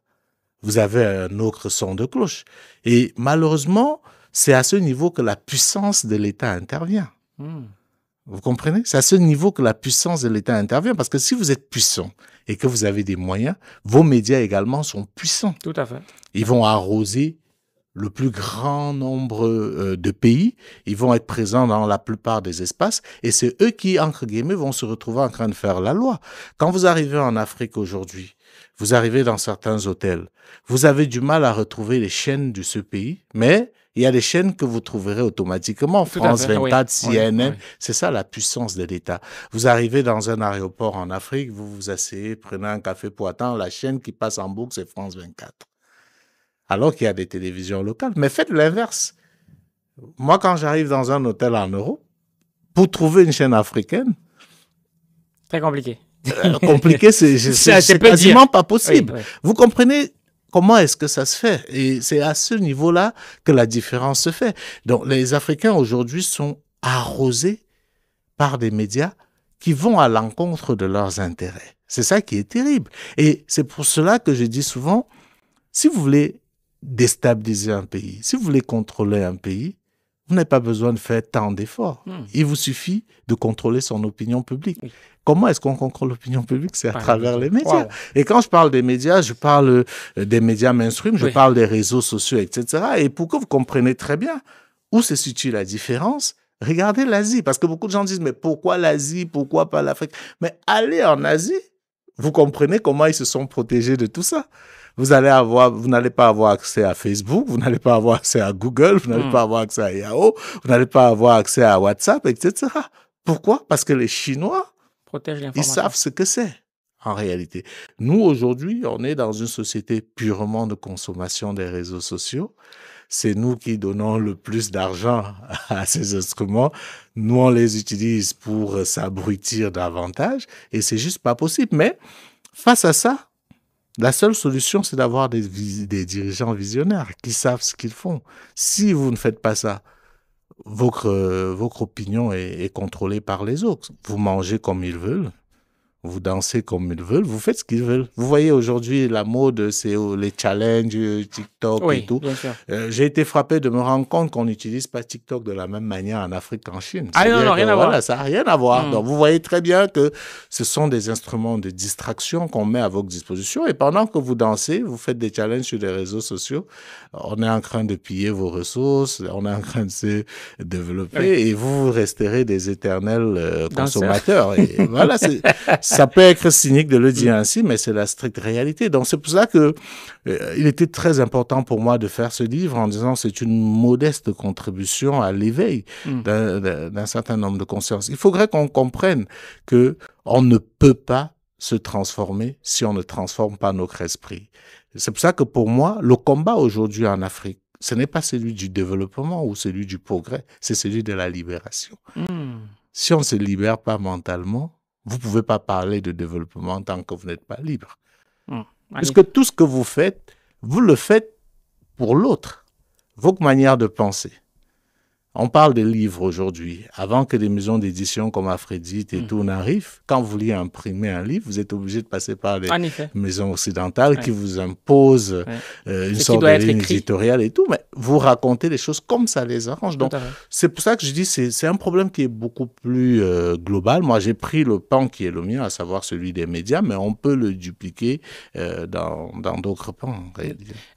vous avez un autre son de cloche. Et malheureusement, c'est à ce niveau que la puissance de l'État intervient. Hmm. Vous comprenez C'est à ce niveau que la puissance de l'État intervient. Parce que si vous êtes puissant et que vous avez des moyens, vos médias également sont puissants. Tout à fait. Ils vont arroser le plus grand nombre euh, de pays. Ils vont être présents dans la plupart des espaces et c'est eux qui, entre guillemets, vont se retrouver en train de faire la loi. Quand vous arrivez en Afrique aujourd'hui, vous arrivez dans certains hôtels, vous avez du mal à retrouver les chaînes de ce pays, mais il y a des chaînes que vous trouverez automatiquement. France 24, CNN. C'est ça la puissance de l'État. Vous arrivez dans un aéroport en Afrique, vous vous asseyez, prenez un café pour attendre. La chaîne qui passe en boucle, c'est France 24 alors qu'il y a des télévisions locales. Mais faites l'inverse. Moi, quand j'arrive dans un hôtel en Europe, pour trouver une chaîne africaine, très compliqué. Euh, compliqué, c'est quasiment pas possible. Vous comprenez comment est-ce que ça se fait Et c'est à ce niveau-là que la différence se fait. Donc, les Africains aujourd'hui sont arrosés par des médias qui vont à l'encontre de leurs intérêts. C'est ça qui est terrible. Et c'est pour cela que je dis souvent, si vous voulez déstabiliser un pays. Si vous voulez contrôler un pays, vous n'avez pas besoin de faire tant d'efforts. Hmm. Il vous suffit de contrôler son opinion publique. Comment est-ce qu'on contrôle l'opinion publique C'est à travers les médias. Et quand je parle des médias, je parle euh, des médias mainstream, je parle des réseaux sociaux, etc. Et pour que vous compreniez très bien où se situe la différence, regardez l'Asie. Parce que beaucoup de gens disent, mais pourquoi l'Asie Pourquoi pas l'Afrique Mais allez en Asie, vous comprenez comment ils se sont protégés de tout ça vous allez n'allez pas avoir accès à Facebook, vous n'allez pas avoir accès à Google, vous n'allez hmm. pas avoir accès à Yahoo, vous n'allez pas avoir accès à WhatsApp, etc. Pourquoi Parce que les Chinois, ils savent ce que c'est en réalité. Nous, aujourd'hui, on est dans une société purement de consommation des réseaux sociaux. C'est nous qui donnons le plus d'argent à ces instruments. Nous, on les utilise pour s'abrutir davantage et c'est juste pas possible. Mais face à ça, la seule solution, c'est d'avoir des, dirigeants visionnaires qui savent ce qu'ils font. Si vous ne faites pas ça, votre, euh, votre opinion est contrôlée par les autres. Vous mangez comme ils veulent, vous dansez comme ils veulent, vous faites ce qu'ils veulent. Vous voyez aujourd'hui la mode, c'est oh, les challenges, TikTok et tout. Euh, j'ai été frappé de me rendre compte qu'on n'utilise pas TikTok de la même manière en Afrique qu'en Chine. Ah non, rien Ça n'a rien à voir. Hmm. Donc vous voyez très bien que ce sont des instruments de distraction qu'on met à votre disposition. Et pendant que vous dansez, vous faites des challenges sur les réseaux sociaux. On est en train de piller vos ressources, on est en train de se développer et vous resterez des éternels euh, consommateurs. voilà, c'est ça peut être cynique de le dire ainsi, mais c'est la stricte réalité. Donc c'est pour ça que euh, il était très important pour moi de faire ce livre en disant c'est une modeste contribution à l'éveil hmm. d'un certain nombre de consciences. Il faudrait qu'on comprenne que on ne peut pas se transformer si on ne transforme pas notre esprit. C'est pour ça que pour moi, le combat aujourd'hui en Afrique, ce n'est pas celui du développement ou celui du progrès, c'est celui de la libération. Hmm. Si on ne se libère pas mentalement, vous ne pouvez pas parler de développement tant que vous n'êtes pas libre. Hmm. Parce que tout ce que vous faites, vous le faites pour l'autre, Vos manières de penser. On parle des livres aujourd'hui. Avant que des maisons d'édition comme Aphrodite et hmm. tout n'arrivent, quand vous voulez imprimer un livre, vous êtes obligé de passer par les maisons occidentales qui vous imposent euh, une sorte de ligne éditoriale et tout. Mais vous racontez les choses comme ça les arrange. Donc, c'est pour ça que je dis c'est c'est un problème qui est beaucoup plus euh, global. Moi, j'ai pris le pan qui est le mien, à savoir celui des médias, mais on peut le dupliquer euh, dans d'autres pans.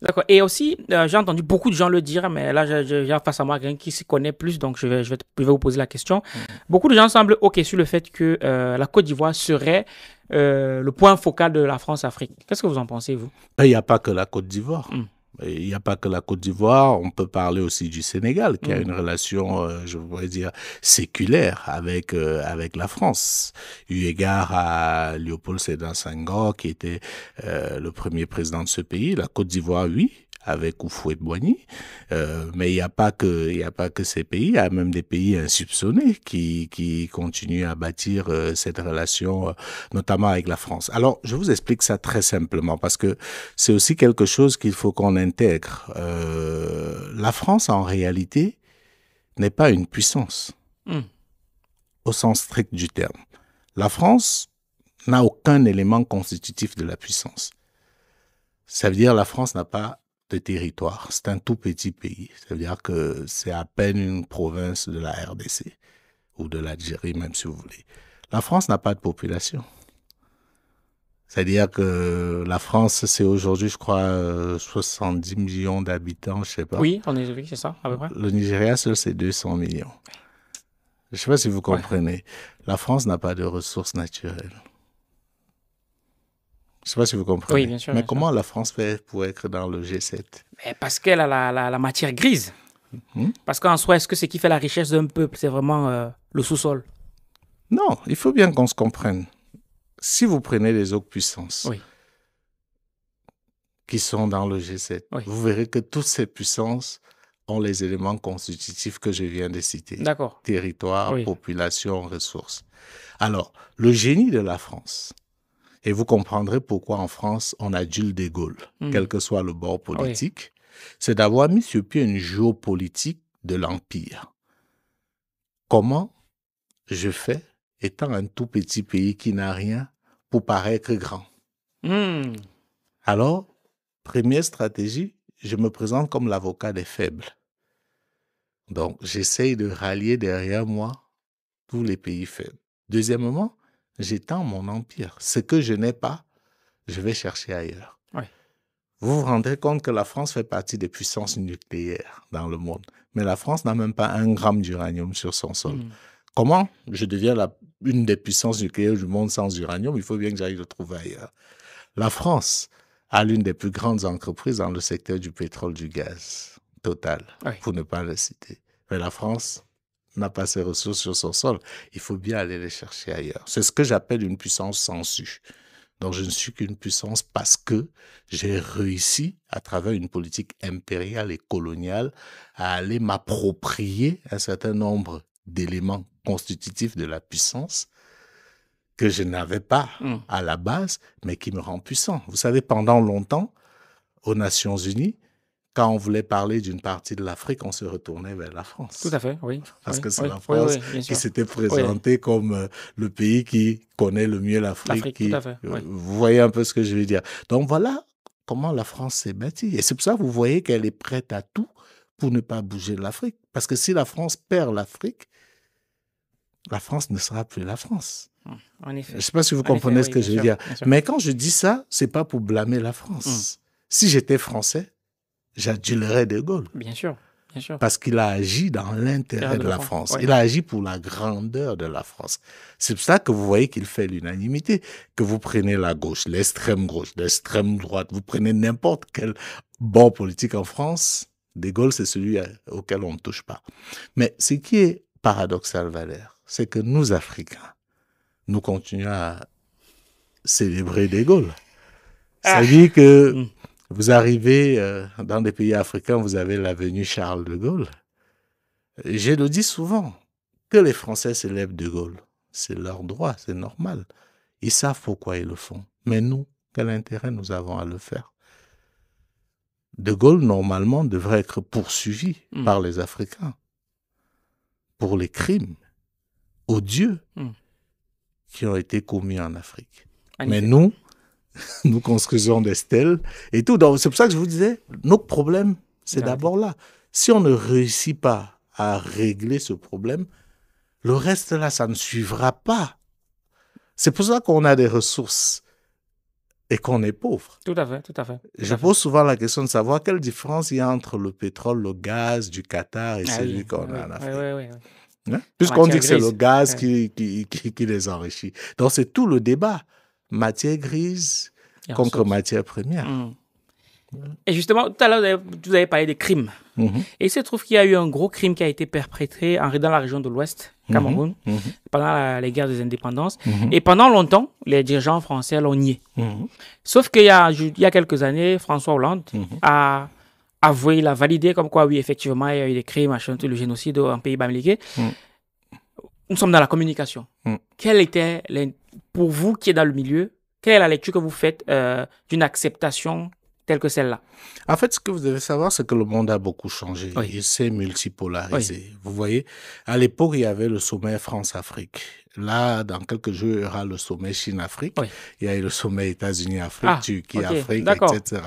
D'accord. Et aussi, j'ai entendu beaucoup de gens le dire, mais là, j'ai face à moi quelqu'un qui s'y connaît plus, donc je vais, je vais, vous poser la question. Beaucoup de gens semblent OK sur le fait que euh, la Côte d'Ivoire serait euh, le point focal de la France-Afrique. Qu'est-ce que vous en pensez, vous ben, Il n'y a pas que la Côte d'Ivoire. Hmm. Il n'y a pas que la Côte d'Ivoire, on peut parler aussi du Sénégal, qui a hmm. une relation, euh, je pourrais dire, séculaire avec, avec la France. Eu égard à Léopold Sédar Senghor, qui était le premier président de ce pays, la Côte d'Ivoire, oui, avec Fouet boigny euh, mais il n'y a pas que il a pas que ces pays, il y a même des pays insoupçonnés qui qui continuent à bâtir euh, cette relation, euh, notamment avec la France. Alors je vous explique ça très simplement parce que c'est aussi quelque chose qu'il faut qu'on intègre. la France en réalité n'est pas une puissance hmm. au sens strict du terme. La France n'a aucun élément constitutif de la puissance. Ça veut dire la France n'a pas de territoire. C'est un tout petit pays. cest à dire que c'est à peine une province de la RDC ou de l'Algérie, même si vous voulez. La France n'a pas de population. C'est-à-dire que la France, c'est aujourd'hui, je crois, 70 euh, millions d'habitants, je sais pas. Oui, en Algérie, c'est ça, à peu près. Le Nigeria seul, c'est 200 millions. Je ne sais pas si vous comprenez. La France n'a pas de ressources naturelles. Je ne sais pas si vous comprenez. Oui, bien sûr, Mais comment la France fait pour être dans le G7 Mais Parce qu'elle a la, matière grise. Hmm? Parce qu'en soi, est-ce que ce qui fait la richesse d'un peuple, c'est vraiment euh, le sous-sol Non, il faut bien qu'on se comprenne. Si vous prenez les autres puissances qui sont dans le G7, vous verrez que toutes ces puissances ont les éléments constitutifs que je viens de citer. Territoire, population, ressources. Alors, le génie de la France, et vous comprendrez pourquoi en France, on a Jules de Gaulle, hmm. quel que soit le bord politique. C'est d'avoir mis sur pied une géopolitique de l'Empire. Comment je fais, étant un tout petit pays qui n'a rien, pour paraître grand hmm. Alors, première stratégie, je me présente comme l'avocat des faibles. Donc, j'essaye de rallier derrière moi tous les pays faibles. Deuxièmement, j'étends mon empire. Ce que je n'ai pas, je vais chercher ailleurs. Vous vous rendez compte que la France fait partie des puissances nucléaires dans le monde, mais la France n'a même pas un gramme d'uranium sur son sol. Hmm. Comment je deviens la, une des puissances nucléaires du monde sans uranium Il faut bien que j'aille le trouver ailleurs. La France a l'une des plus grandes entreprises dans le secteur du pétrole, du gaz, Total, pour ne pas le citer. Mais la France n'a pas ses ressources sur son sol, il faut bien aller les chercher ailleurs. C'est ce que j'appelle une puissance su. Donc je ne suis qu'une puissance parce que j'ai réussi, à travers une politique impériale et coloniale, à aller m'approprier un certain nombre d'éléments constitutifs de la puissance que je n'avais pas hmm. à la base, mais qui me rend puissant. Vous savez, pendant longtemps, aux Nations Unies, quand on voulait parler d'une partie de l'Afrique, on se retournait vers la France. Tout à fait, oui. Parce que c'est la France qui s'était présentée comme euh, le pays qui connaît le mieux l'Afrique. Euh, vous voyez un peu ce que je veux dire. Donc voilà comment la France s'est bâtie. Et c'est pour ça que vous voyez qu'elle est prête à tout pour ne pas bouger de l'Afrique. Parce que si la France perd l'Afrique, la France ne sera plus la France. Mmh, en effet. Je ne sais pas si vous comprenez ce que je veux dire. Mais quand je dis ça, c'est pas pour blâmer la France. Mmh. Si j'étais français, j'adulerais De Gaulle. Bien sûr. Parce qu'il a agi dans l'intérêt de, la France. Il a agi pour la grandeur de la France. C'est pour ça que vous voyez qu'il fait l'unanimité. Que vous prenez la gauche, l'extrême gauche, l'extrême droite, vous prenez n'importe quel bon politique en France, De Gaulle, c'est celui auquel on ne touche pas. Mais ce qui est paradoxal, Valère, c'est que nous, Africains, nous continuons à célébrer De Gaulle. Ça ah. veut dire que mm. Vous arrivez euh, dans des pays africains, vous avez l'avenue Charles de Gaulle. Je le dis souvent, que les Français célèbrent de Gaulle, c'est leur droit, c'est normal. Ils savent pourquoi ils le font. Mais nous, quel intérêt nous avons à le faire De Gaulle, normalement, devrait être poursuivi hmm. par les Africains pour les crimes odieux hmm. qui ont été commis en Afrique. Mais nous, nous construisons des stèles et tout. Donc, c'est pour ça que je vous disais, notre problème, c'est d'abord là. Si on ne réussit pas à régler ce problème, le reste là, ça ne suivra pas. C'est pour ça qu'on a des ressources et qu'on est pauvre. Tout à fait, tout à fait. je pose souvent la question de savoir quelle différence il y a entre le pétrole, le gaz du Qatar et ah celui qu'on a en Afrique. Oui, hein? Puisqu'on dit que c'est le gaz qui, qui, qui, qui les enrichit. Donc c'est tout le débat matière grise contre matière première. Mm. Et justement, tout à l'heure, vous avez parlé des crimes. Mhm. Et il se trouve qu'il y a eu un gros crime qui a été perpétré en, dans la région de l'Ouest, mhm. Cameroun, mhm. pendant les guerres des indépendances. Et pendant longtemps, les dirigeants français l'ont nié. Sauf qu'il y a, il y a quelques années, François Hollande a avoué, il a validé comme quoi, oui, effectivement, il y a eu des crimes, machin, le génocide en pays bamileke. Nous sommes dans la communication. Quelle était pour vous qui êtes dans le milieu, quelle est la lecture que vous faites euh, d'une acceptation telle que celle-là. En fait, ce que vous devez savoir, c'est que le monde a beaucoup changé. Il s'est multipolarisé. Vous voyez, à l'époque, il y avait le sommet France-Afrique. Là, dans quelques jours, il y aura le sommet Chine-Afrique. Il y a eu le sommet États-Unis-Afrique, ah, Turquie-Afrique, etc.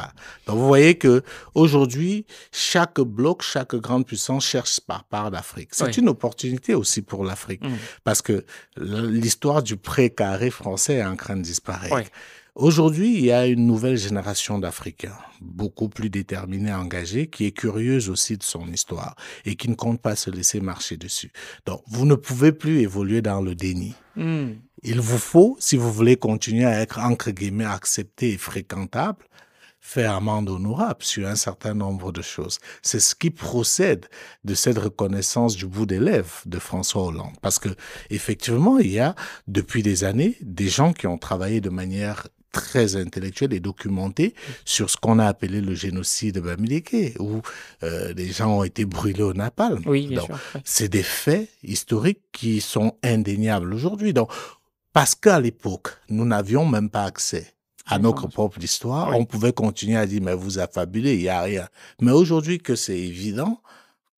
Donc, vous voyez que aujourd'hui, chaque bloc, chaque grande puissance cherche par part d'Afrique. C'est une opportunité aussi pour l'Afrique, mm. parce que l'histoire du pré-carré français est en train de disparaître. Aujourd'hui, il y a une nouvelle génération d'Africains, beaucoup plus déterminés, engagés, qui est curieuse aussi de son histoire et qui ne compte pas se laisser marcher dessus. Donc, vous ne pouvez plus évoluer dans le déni. Hmm. Il vous faut, si vous voulez continuer à être, entre guillemets, accepté et fréquentable, faire amende honorable sur un certain nombre de choses. C'est ce qui procède de cette reconnaissance du bout des lèvres de François Hollande. Parce que, effectivement, il y a, depuis des années, des gens qui ont travaillé de manière très intellectuel et documenté sur ce qu'on a appelé le génocide bamileke, où les euh, gens ont été brûlés au napalm. Oui, c'est des faits historiques qui sont indéniables aujourd'hui. Donc, parce qu'à l'époque, nous n'avions même pas accès à notre propre histoire, on pouvait continuer à dire, mais vous affabulez, il n'y a rien. Mais aujourd'hui que c'est évident,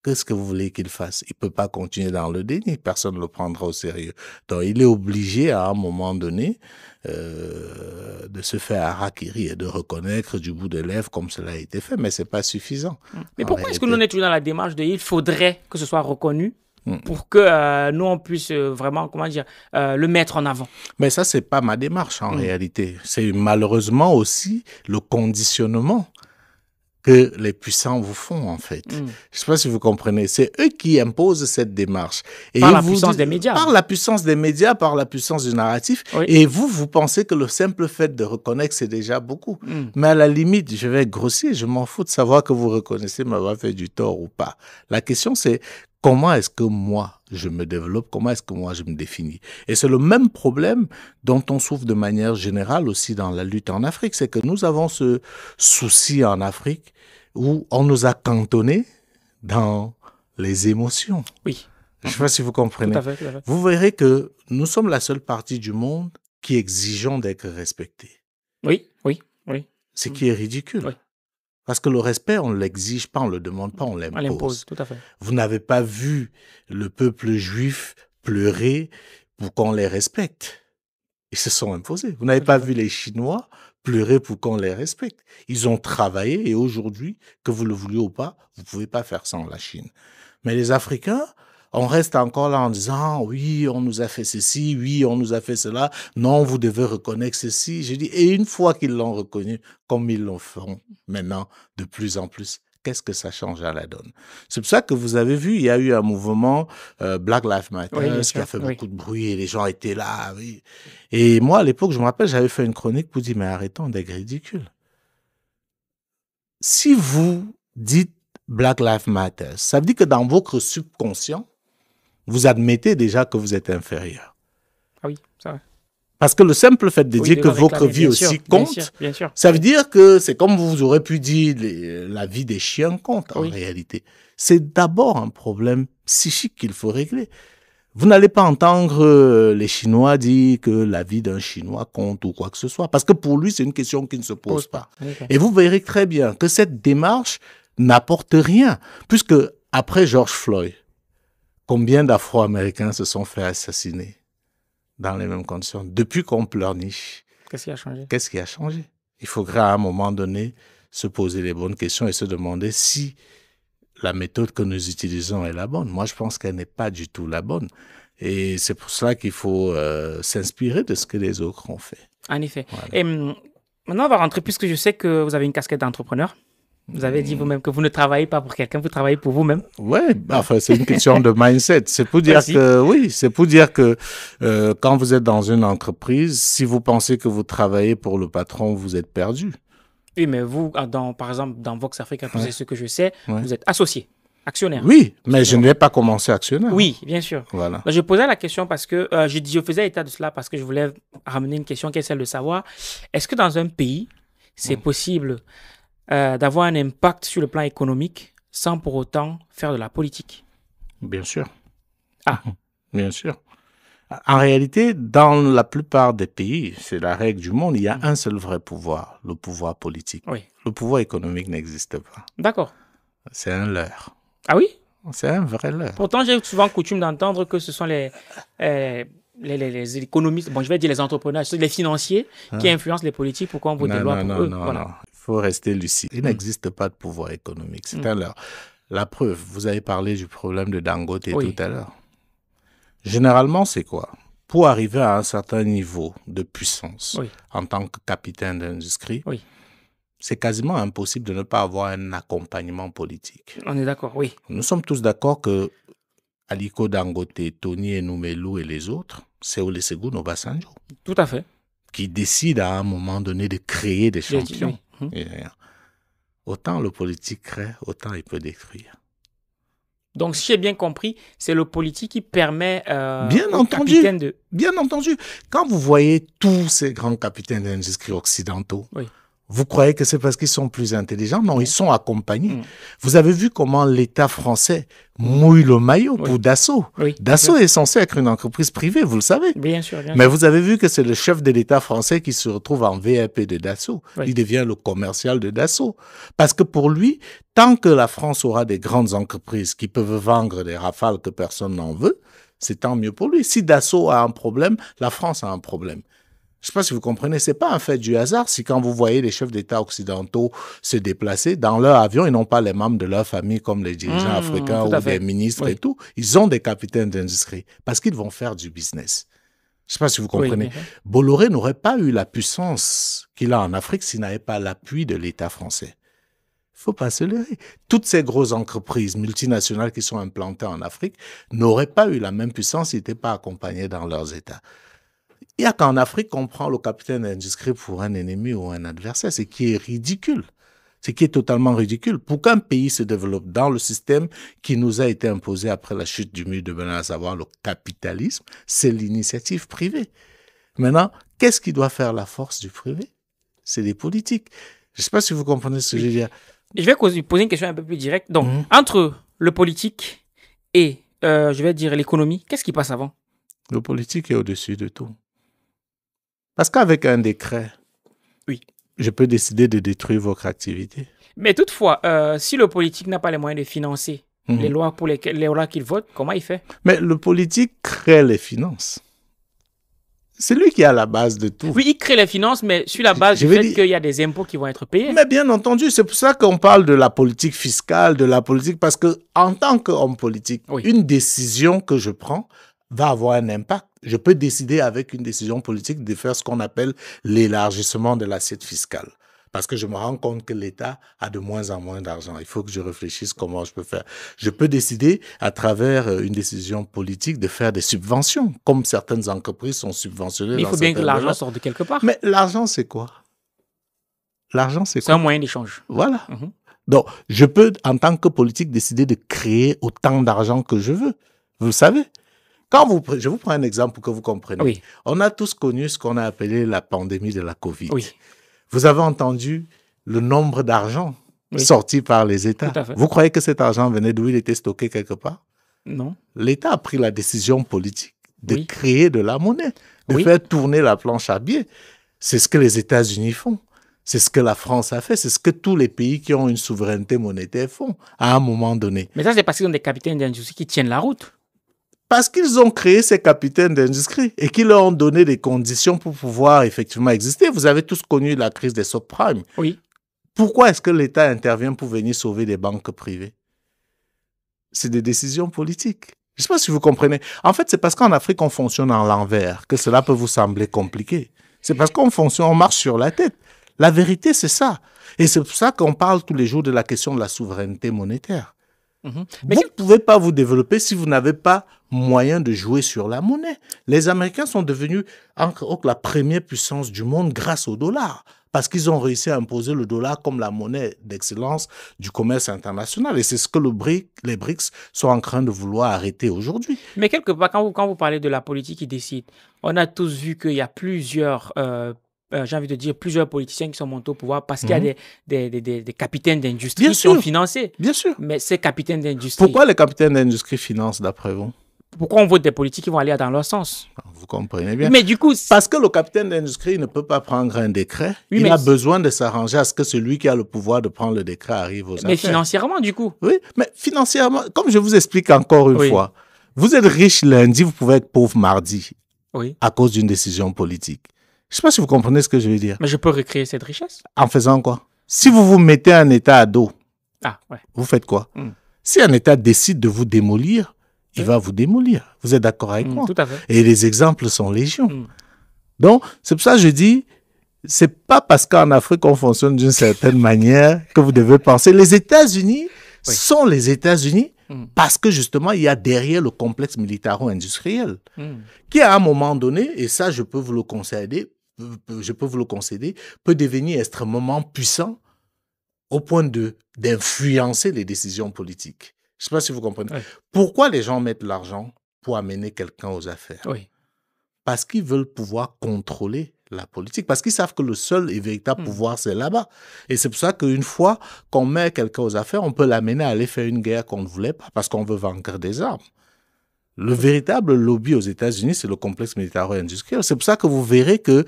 Qu'est-ce que vous voulez qu'il fasse Il peut pas continuer dans le déni, personne ne le prendra au sérieux. Donc il est obligé à un moment donné euh, de se faire rakiri et de reconnaître du bout des lèvres comme cela a été fait, mais c'est pas suffisant. Mm. Mais pourquoi est-ce que nous on est toujours dans la démarche de il faudrait que ce soit reconnu mm. pour que euh, nous on puisse euh, vraiment comment dire le mettre en avant. Mais ça c'est pas ma démarche en mm. réalité. C'est malheureusement aussi le conditionnement que les puissants vous font, en fait. Hmm. Je ne sais pas si vous comprenez. C'est eux qui imposent cette démarche. Et par la puissance des médias. Par la puissance des médias, par la puissance du narratif. Et vous, vous pensez que le simple fait de reconnaître, c'est déjà beaucoup. Hmm. Mais à la limite, je vais grossir, je m'en fous de savoir que vous reconnaissez m'avoir fait du tort ou pas. La question, c'est comment est-ce que moi, je me développe, comment est-ce que moi je me définis. Et c'est le même problème dont on souffre de manière générale aussi dans la lutte en Afrique, c'est que nous avons ce souci en Afrique où on nous a cantonnés dans les émotions. Oui. Je ne sais pas si vous comprenez. Vous verrez que nous sommes la seule partie du monde qui exigeons d'être respectés. Oui, oui, oui. Ce mm. qui est ridicule. Oui. Parce que le respect, on ne l'exige pas, on ne le demande pas, on l'impose. tout à fait. Vous n'avez pas vu le peuple juif pleurer pour qu'on les respecte. Ils se sont imposés. Vous n'avez pas vu les Chinois pleurer pour qu'on les respecte. Ils ont travaillé et aujourd'hui, que vous le vouliez ou pas, vous ne pouvez pas faire sans la Chine. Mais les Africains, on reste encore là en disant ah oui, on nous a fait ceci, oui, on nous a fait cela, non, vous devez reconnaître ceci. J'ai dit, et une fois qu'ils l'ont reconnu, comme ils l'ont fait maintenant de plus en plus, qu'est-ce que ça change à la donne C'est pour ça que vous avez vu, il y a eu un mouvement euh, Black Lives Matter qui a fait beaucoup de bruit et les gens étaient là. Oui. Et moi, à l'époque, je me rappelle, j'avais fait une chronique pour dire, mais arrêtons d'être ridicule. Si vous dites Black Lives Matter, ça veut dire que dans votre subconscient, vous admettez déjà que vous êtes inférieur. Ah oui, ça Parce que le simple fait de dire que votre vie aussi compte, ça veut dire que c'est comme vous aurez pu dire, euh, la vie des chiens compte en réalité. C'est d'abord un problème psychique qu'il faut régler. Vous n'allez pas entendre euh, les Chinois dire que la vie d'un Chinois compte ou quoi que ce soit, parce que pour lui, c'est une question qui ne se pose, pas. Et vous verrez très bien que cette démarche n'apporte rien, puisque après George Floyd, Combien d'Afro-Américains se sont fait assassiner dans les mêmes conditions depuis qu'on pleurniche Qu'est-ce qui a changé Qu'est-ce qui a changé Il faut à un moment donné se poser les bonnes questions et se demander si la méthode que nous utilisons est la bonne. Moi, je pense qu'elle n'est pas du tout la bonne. Et c'est pour cela qu'il faut euh, s'inspirer de ce que les autres ont fait. En effet. Et hum, maintenant, on va rentrer, puisque je sais que vous avez une casquette d'entrepreneur. Vous avez dit hmm. vous-même que vous ne travaillez pas pour quelqu'un, vous travaillez pour vous-même. Oui, bah, enfin, c'est une question de mindset. C'est pour dire que, oui, c'est pour dire que euh, quand vous êtes dans une entreprise, si vous pensez que vous travaillez pour le patron, vous êtes perdu. Oui, mais vous, ah, par exemple, dans Vox Africa, c'est ce que je sais, vous êtes associé, actionnaire. Oui, mais je n'ai pas commencé actionnaire. Oui, bien sûr. Voilà. Bah, je posais la question parce que euh, je, je faisais état de cela parce que je voulais ramener une question qui est celle de savoir est-ce que dans un pays, c'est possible euh, d'avoir un impact sur le plan économique sans pour autant faire de la politique. Bien sûr. Ah. Bien sûr. En réalité, dans la plupart des pays, c'est la règle du monde, il y a mm-hmm. un seul vrai pouvoir, le pouvoir politique. Oui. Le pouvoir économique n'existe pas. D'accord. C'est un leurre. Ah oui C'est un vrai leurre. Pourtant, j'ai souvent coutume d'entendre que ce sont les, euh, les, économistes, bon, je vais dire les entrepreneurs, les financiers ah. qui influencent les politiques Pourquoi qu'on vote des lois pour eux. Non, non faut rester lucide. Il mm. n'existe pas de pouvoir économique. C'est mm. un La preuve, vous avez parlé du problème de Dangote tout à l'heure. Généralement, c'est quoi Pour arriver à un certain niveau de puissance en tant que capitaine d'industrie, oui. c'est quasiment impossible de ne pas avoir un accompagnement politique. On est d'accord, oui. Nous sommes tous d'accord que Aliko Dangote, Tony Enumelu et les autres, c'est Olesegun Obasanjo. Tout à fait. Qui décide à un moment donné de créer des champions. Mhm. Euh, autant le politique crée, autant il peut détruire. Donc, si j'ai bien compris, c'est le politique qui permet euh, bien entendu, de... Bien entendu. Quand vous voyez tous ces grands capitaines d'industrie occidentaux, oui. Vous croyez que c'est parce qu'ils sont plus intelligents Non, ils mm. sont accompagnés. Mm. Vous avez vu comment l'État français mouille le maillot pour Dassault. Dassault est censé être une entreprise privée, vous le savez. Bien sûr. Mais vous avez vu que c'est le chef de l'État français qui se retrouve en VIP de Dassault. Il devient le commercial de Dassault. Parce que pour lui, tant que la France aura des grandes entreprises qui peuvent vendre des rafales que personne n'en veut, c'est tant mieux pour lui. Si Dassault a un problème, la France a un problème. Je ne sais pas si vous comprenez, c'est pas un fait du hasard si quand vous voyez les chefs d'État occidentaux se déplacer dans leur avion, ils n'ont pas les membres de leur famille comme les dirigeants mmh, africains ou les ministres et tout. Ils ont des capitaines d'industrie parce qu'ils vont faire du business. Je ne sais pas si vous comprenez. Bolloré n'aurait pas eu la puissance qu'il a en Afrique s'il n'avait pas l'appui de l'État français. Il faut pas se leurrer. Toutes ces grosses entreprises multinationales qui sont implantées en Afrique n'auraient pas eu la même puissance s'ils n'étaient pas accompagnés dans leurs États. Il n'y a qu'en Afrique qu'on prend le capitaine indiscret pour un ennemi ou un adversaire, ce qui est ridicule. Ce qui est totalement ridicule. Pour qu'un pays se développe dans le système qui nous a été imposé après la chute du mur de Berlin, à savoir le capitalisme, c'est l'initiative privée. Maintenant, qu'est-ce qui doit faire la force du privé C'est les politiques. Je ne sais pas si vous comprenez ce que je veux dire. Je vais poser une question un peu plus directe. Donc, mhm. entre le politique et, euh, je vais dire, l'économie, qu'est-ce qui passe avant Le politique est au-dessus de tout. Parce qu'avec un décret, oui. je peux décider de détruire votre activité. Mais toutefois, euh, si le politique n'a pas les moyens de financer mhm. les lois pour les lois qu'il vote, comment il fait Mais le politique crée les finances. C'est lui qui a la base de tout. Oui, il crée les finances, mais sur la base je du dire... qu'il y a des impôts qui vont être payés. Mais bien entendu, c'est pour ça qu'on parle de la politique fiscale, de la politique, parce que en tant qu'homme politique, une décision que je prends va avoir un impact je peux décider avec une décision politique de faire ce qu'on appelle l'élargissement de l'assiette fiscale. Parce que je me rends compte que l'État a de moins en moins d'argent. Il faut que je réfléchisse comment je peux faire. Je peux décider, à travers euh, une décision politique, de faire des subventions, comme certaines entreprises sont subventionnées. Mais il faut bien que l'argent sorte de quelque part. Mais l'argent, c'est quoi L'argent, c'est quoi C'est un moyen d'échange. Voilà. Mm-hmm. Donc, je peux, en tant que politique, décider de créer autant d'argent que je veux. Vous le savez, je vous prends un exemple pour que vous compreniez. On a tous connu ce qu'on a appelé la pandémie de la Covid. Vous avez entendu le nombre d'argent sorti par les États. Vous croyez que cet argent venait d'où il était stocké quelque part Non. L'État a pris la décision politique de créer de la monnaie, de faire tourner la planche à billets. C'est ce que les États-Unis font. C'est ce que la France a fait, c'est ce que tous les pays qui ont une souveraineté monétaire font à un moment donné. Mais ça, c'est parce qu'ils ont des capitaines d'industrie qui tiennent la route parce qu'ils ont créé ces capitaines d'industrie et qu'ils leur ont donné des conditions pour pouvoir effectivement exister. Vous avez tous connu la crise des subprimes. Oui. Pourquoi est-ce que l'État intervient pour venir sauver des banques privées C'est des décisions politiques. Je ne sais pas si vous comprenez. En fait, c'est parce qu'en Afrique, on fonctionne en l'envers que cela peut vous sembler compliqué. C'est parce qu'on fonctionne, on marche sur la tête. La vérité, c'est ça. Et c'est pour ça qu'on parle tous les jours de la question de la souveraineté monétaire. Mhm. Mais vous ne pouvez pas vous développer si vous n'avez pas moyen de jouer sur la monnaie. Les Américains sont devenus la première puissance du monde grâce au dollar parce qu'ils ont réussi à imposer le dollar comme la monnaie d'excellence du commerce international. Et c'est ce que le les BRICS sont en train de vouloir arrêter aujourd'hui. Mais quelque part, quand vous, quand vous parlez de la politique qui décide, on a tous vu qu'il y a plusieurs euh, euh, j'ai envie de dire, plusieurs politiciens qui sont montés au pouvoir parce qu'il y a mhm. des, des, des, capitaines d'industrie qui sont financés. Bien sûr. Mais ces capitaines d'industrie. Pourquoi les capitaines d'industrie financent, d'après vous pourquoi on vote des politiques qui vont aller dans leur sens ah, Vous comprenez bien. Mais du coup, parce que le capitaine d'industrie ne peut pas prendre un décret, il a besoin de s'arranger à ce que celui qui a le pouvoir de prendre le décret arrive aux mais affaires. Mais financièrement, du coup. Oui, mais financièrement, comme je vous explique encore une fois, vous êtes riche lundi, vous pouvez être pauvre mardi. À cause d'une décision politique. Je sais pas si vous comprenez ce que je veux dire. Mais je peux recréer cette richesse. En faisant quoi Si vous vous mettez un État à dos, ah, vous faites quoi hmm. Si un État décide de vous démolir, il hmm. va vous démolir. Vous êtes d'accord avec hmm, moi tout à fait. Et les exemples sont légion. Donc, c'est pour ça que je dis, c'est pas parce qu'en Afrique on fonctionne d'une certaine manière que vous devez penser. Les États-Unis sont les États-Unis parce que justement il y a derrière le complexe militaro-industriel qui à un moment donné, et ça je peux vous le concéder, je peux vous le concéder, peut devenir extrêmement puissant au point de d'influencer les décisions politiques. Je ne sais pas si vous comprenez. Pourquoi les gens mettent l'argent pour amener quelqu'un aux affaires Parce qu'ils veulent pouvoir contrôler la politique, parce qu'ils savent que le seul et véritable hmm. pouvoir, c'est là-bas. Et c'est pour ça qu'une fois qu'on met quelqu'un aux affaires, on peut l'amener à aller faire une guerre qu'on ne voulait pas, parce qu'on veut vaincre des armes. Le véritable lobby aux États-Unis, c'est le complexe militaro-industriel. C'est pour ça que vous verrez que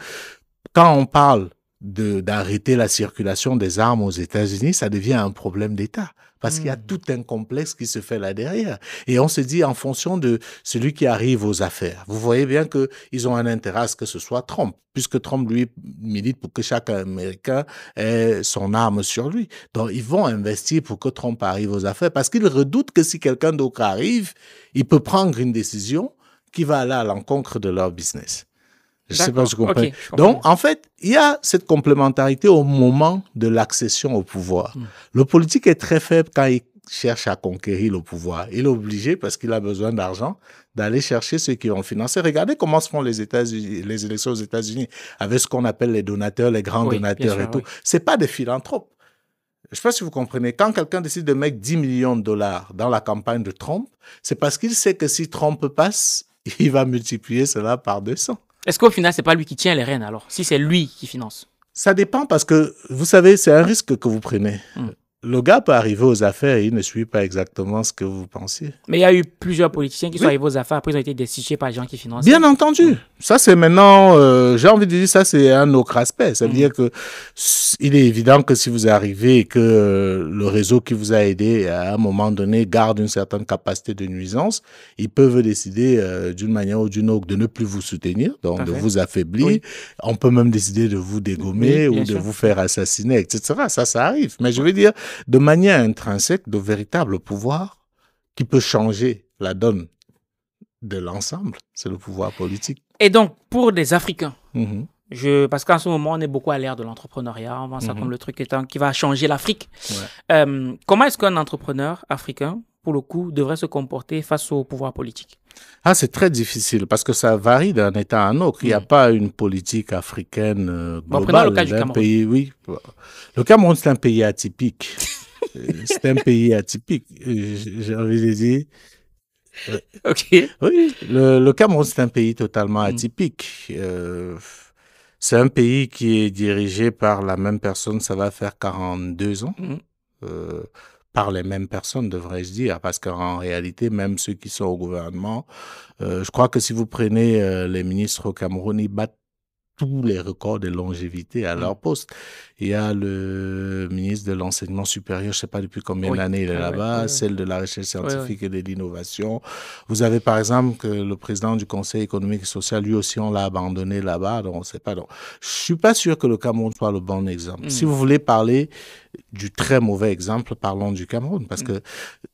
quand on parle d'arrêter la circulation des armes aux États-Unis, ça devient un problème d'État parce qu'il y a hmm. tout un complexe qui se fait là derrière. Et on se dit en fonction de celui qui arrive aux affaires. Vous voyez bien qu'ils ont un intérêt à ce que ce soit Trump, puisque Trump, lui, milite pour que chaque Américain ait son arme sur lui. Donc, ils vont investir pour que Trump arrive aux affaires, parce qu'ils redoutent que si quelqu'un d'autre arrive, il peut prendre une décision qui va aller à l'encontre de leur business. Je sais pas si vous comprenez. Donc, en fait, il y a cette complémentarité au moment de l'accession au pouvoir. Hmm. Le politique est très faible quand il cherche à conquérir le pouvoir. Il est obligé, parce qu'il a besoin d'argent, d'aller chercher ceux qui vont financer. Regardez comment se font les, États les élections aux États-Unis avec ce qu'on appelle les donateurs, les grands donateurs et tout. C'est pas des philanthropes. Je ne sais pas si vous comprenez. Quand quelqu'un décide de mettre 10 millions de dollars dans la campagne de Trump, c'est parce qu'il sait que si Trump passe, il va multiplier cela par 200. Est-ce qu'au final, c'est pas lui qui tient les rênes alors, si c'est lui qui finance Ça dépend parce que, vous savez, c'est un risque que vous prenez. Hmm le gars peut arriver aux affaires et il ne suit pas exactement ce que vous pensez. Mais il y a eu plusieurs politiciens qui sont arrivés aux affaires, après ils ont été destitués par les gens qui financent. Bien entendu. Ça, c'est maintenant, euh, j'ai envie de dire, ça, c'est un autre aspect. Ça veut mm. dire que il est évident que si vous arrivez et que euh, le réseau qui vous a aidé à un moment donné garde une certaine capacité de nuisance, ils peuvent décider euh, d'une manière ou d'une autre de ne plus vous soutenir, donc de vous affaiblir. On peut même décider de vous dégommer ou de vous faire assassiner, etc. Ça, ça arrive. Mais je veux dire, de manière intrinsèque de véritable pouvoir qui peut changer la donne de l'ensemble. C'est le pouvoir politique. Et donc, pour des Africains, mm-hmm. Je, parce qu'en ce moment, on est beaucoup à l'ère de l'entrepreneuriat. On voit ça mm-hmm. comme le truc étant, qui va changer l'Afrique. Euh, comment est-ce qu'un entrepreneur africain, pour le coup, devrait se comporter face au pouvoir politique ah, c'est très difficile parce que ça varie d'un État à un autre. Il n'y a mm. pas une politique africaine euh, globale. Bon, le cas du pays, oui. Le Cameroun, c'est un pays atypique. Euh, c'est un pays atypique. Euh, j'ai envie de dire. Ok. Oui, le, Cameroun, c'est un pays totalement mm. atypique. c'est un pays qui est dirigé par la même personne, ça va faire 42 ans. Mm par les mêmes personnes, devrais-je dire, parce qu'en réalité, même ceux qui sont au gouvernement, euh, je crois que si vous prenez euh, les ministres au Cameroun, ils battent tous les records de longévité à mmh. leur poste. Il y a le ministre de l'enseignement supérieur, je ne sais pas depuis combien d'années il est là-bas, celle de la recherche scientifique et de l'innovation. Vous avez par exemple que le président du Conseil économique et social, lui aussi, on l'a abandonné là-bas, donc on ne sait pas. Donc, je ne suis pas sûr que le Cameroun soit le bon exemple. Si mmh. vous voulez parler du très mauvais exemple, parlons du Cameroun, parce mmh. que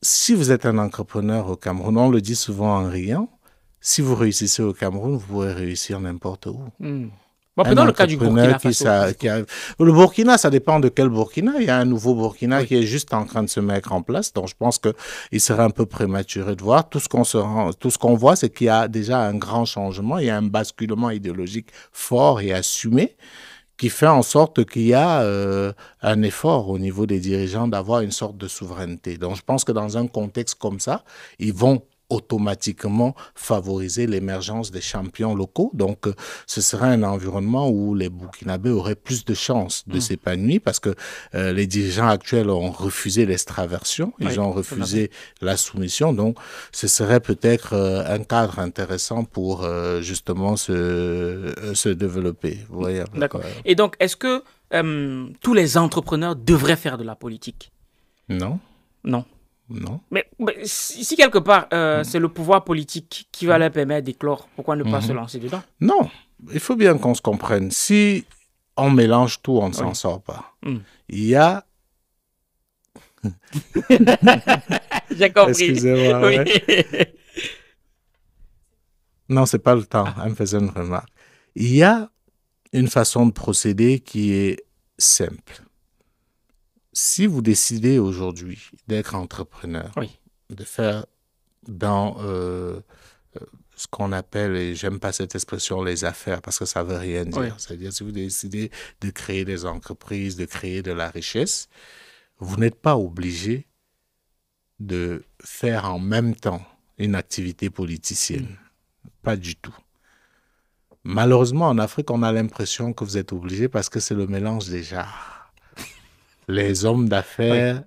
si vous êtes un entrepreneur au Cameroun, on le dit souvent en riant, si vous réussissez au Cameroun, vous pouvez réussir n'importe où le cas du Burkina Ça, Le Burkina, ça dépend de quel Burkina. Il y a un nouveau Burkina qui est juste en train de se mettre en place. Donc, je pense qu'il serait un peu prématuré de voir. Tout ce qu'on ce qu'on voit, c'est qu'il y a déjà un grand changement. Il y a un basculement idéologique fort et assumé qui fait en sorte qu'il y a euh, un effort au niveau des dirigeants d'avoir une sorte de souveraineté. Donc je pense que dans un contexte comme ça, ils vont automatiquement favoriser l'émergence des champions locaux. Donc, euh, ce serait un environnement où les Burkinabés auraient plus de chances de hmm. s'épanouir parce que euh, les dirigeants actuels ont refusé l'extraversion, ils ont refusé la soumission. Donc, ce serait peut-être euh, un cadre intéressant pour justement se, se développer. D'accord. Et donc, est-ce que tous les entrepreneurs devraient faire de la politique Non. Non mais, si quelque part, euh, c'est le pouvoir politique qui va leur permettre d'éclore, pourquoi ne pas mhm. se lancer dedans Non, il faut bien qu'on se comprenne. Si on mélange tout, on ne s'en sort pas. Hmm. Il y a... J'ai compris. Excusez-moi. Oui. Non, c'est pas le temps. Elle me faisait une remarque. Il y a une façon de procéder qui est simple si vous décidez aujourd'hui d'être entrepreneur, de faire dans euh, euh, ce qu'on appelle, et j'aime pas cette expression, les affaires, parce que ça veut rien dire. C'est-à-dire, si vous décidez de créer des entreprises, de créer de la richesse, vous n'êtes pas obligé de faire en même temps une activité politicienne. Mm. Pas du tout. Malheureusement, en Afrique, on a l'impression que vous êtes obligé parce que c'est le mélange déjà les hommes d'affaires,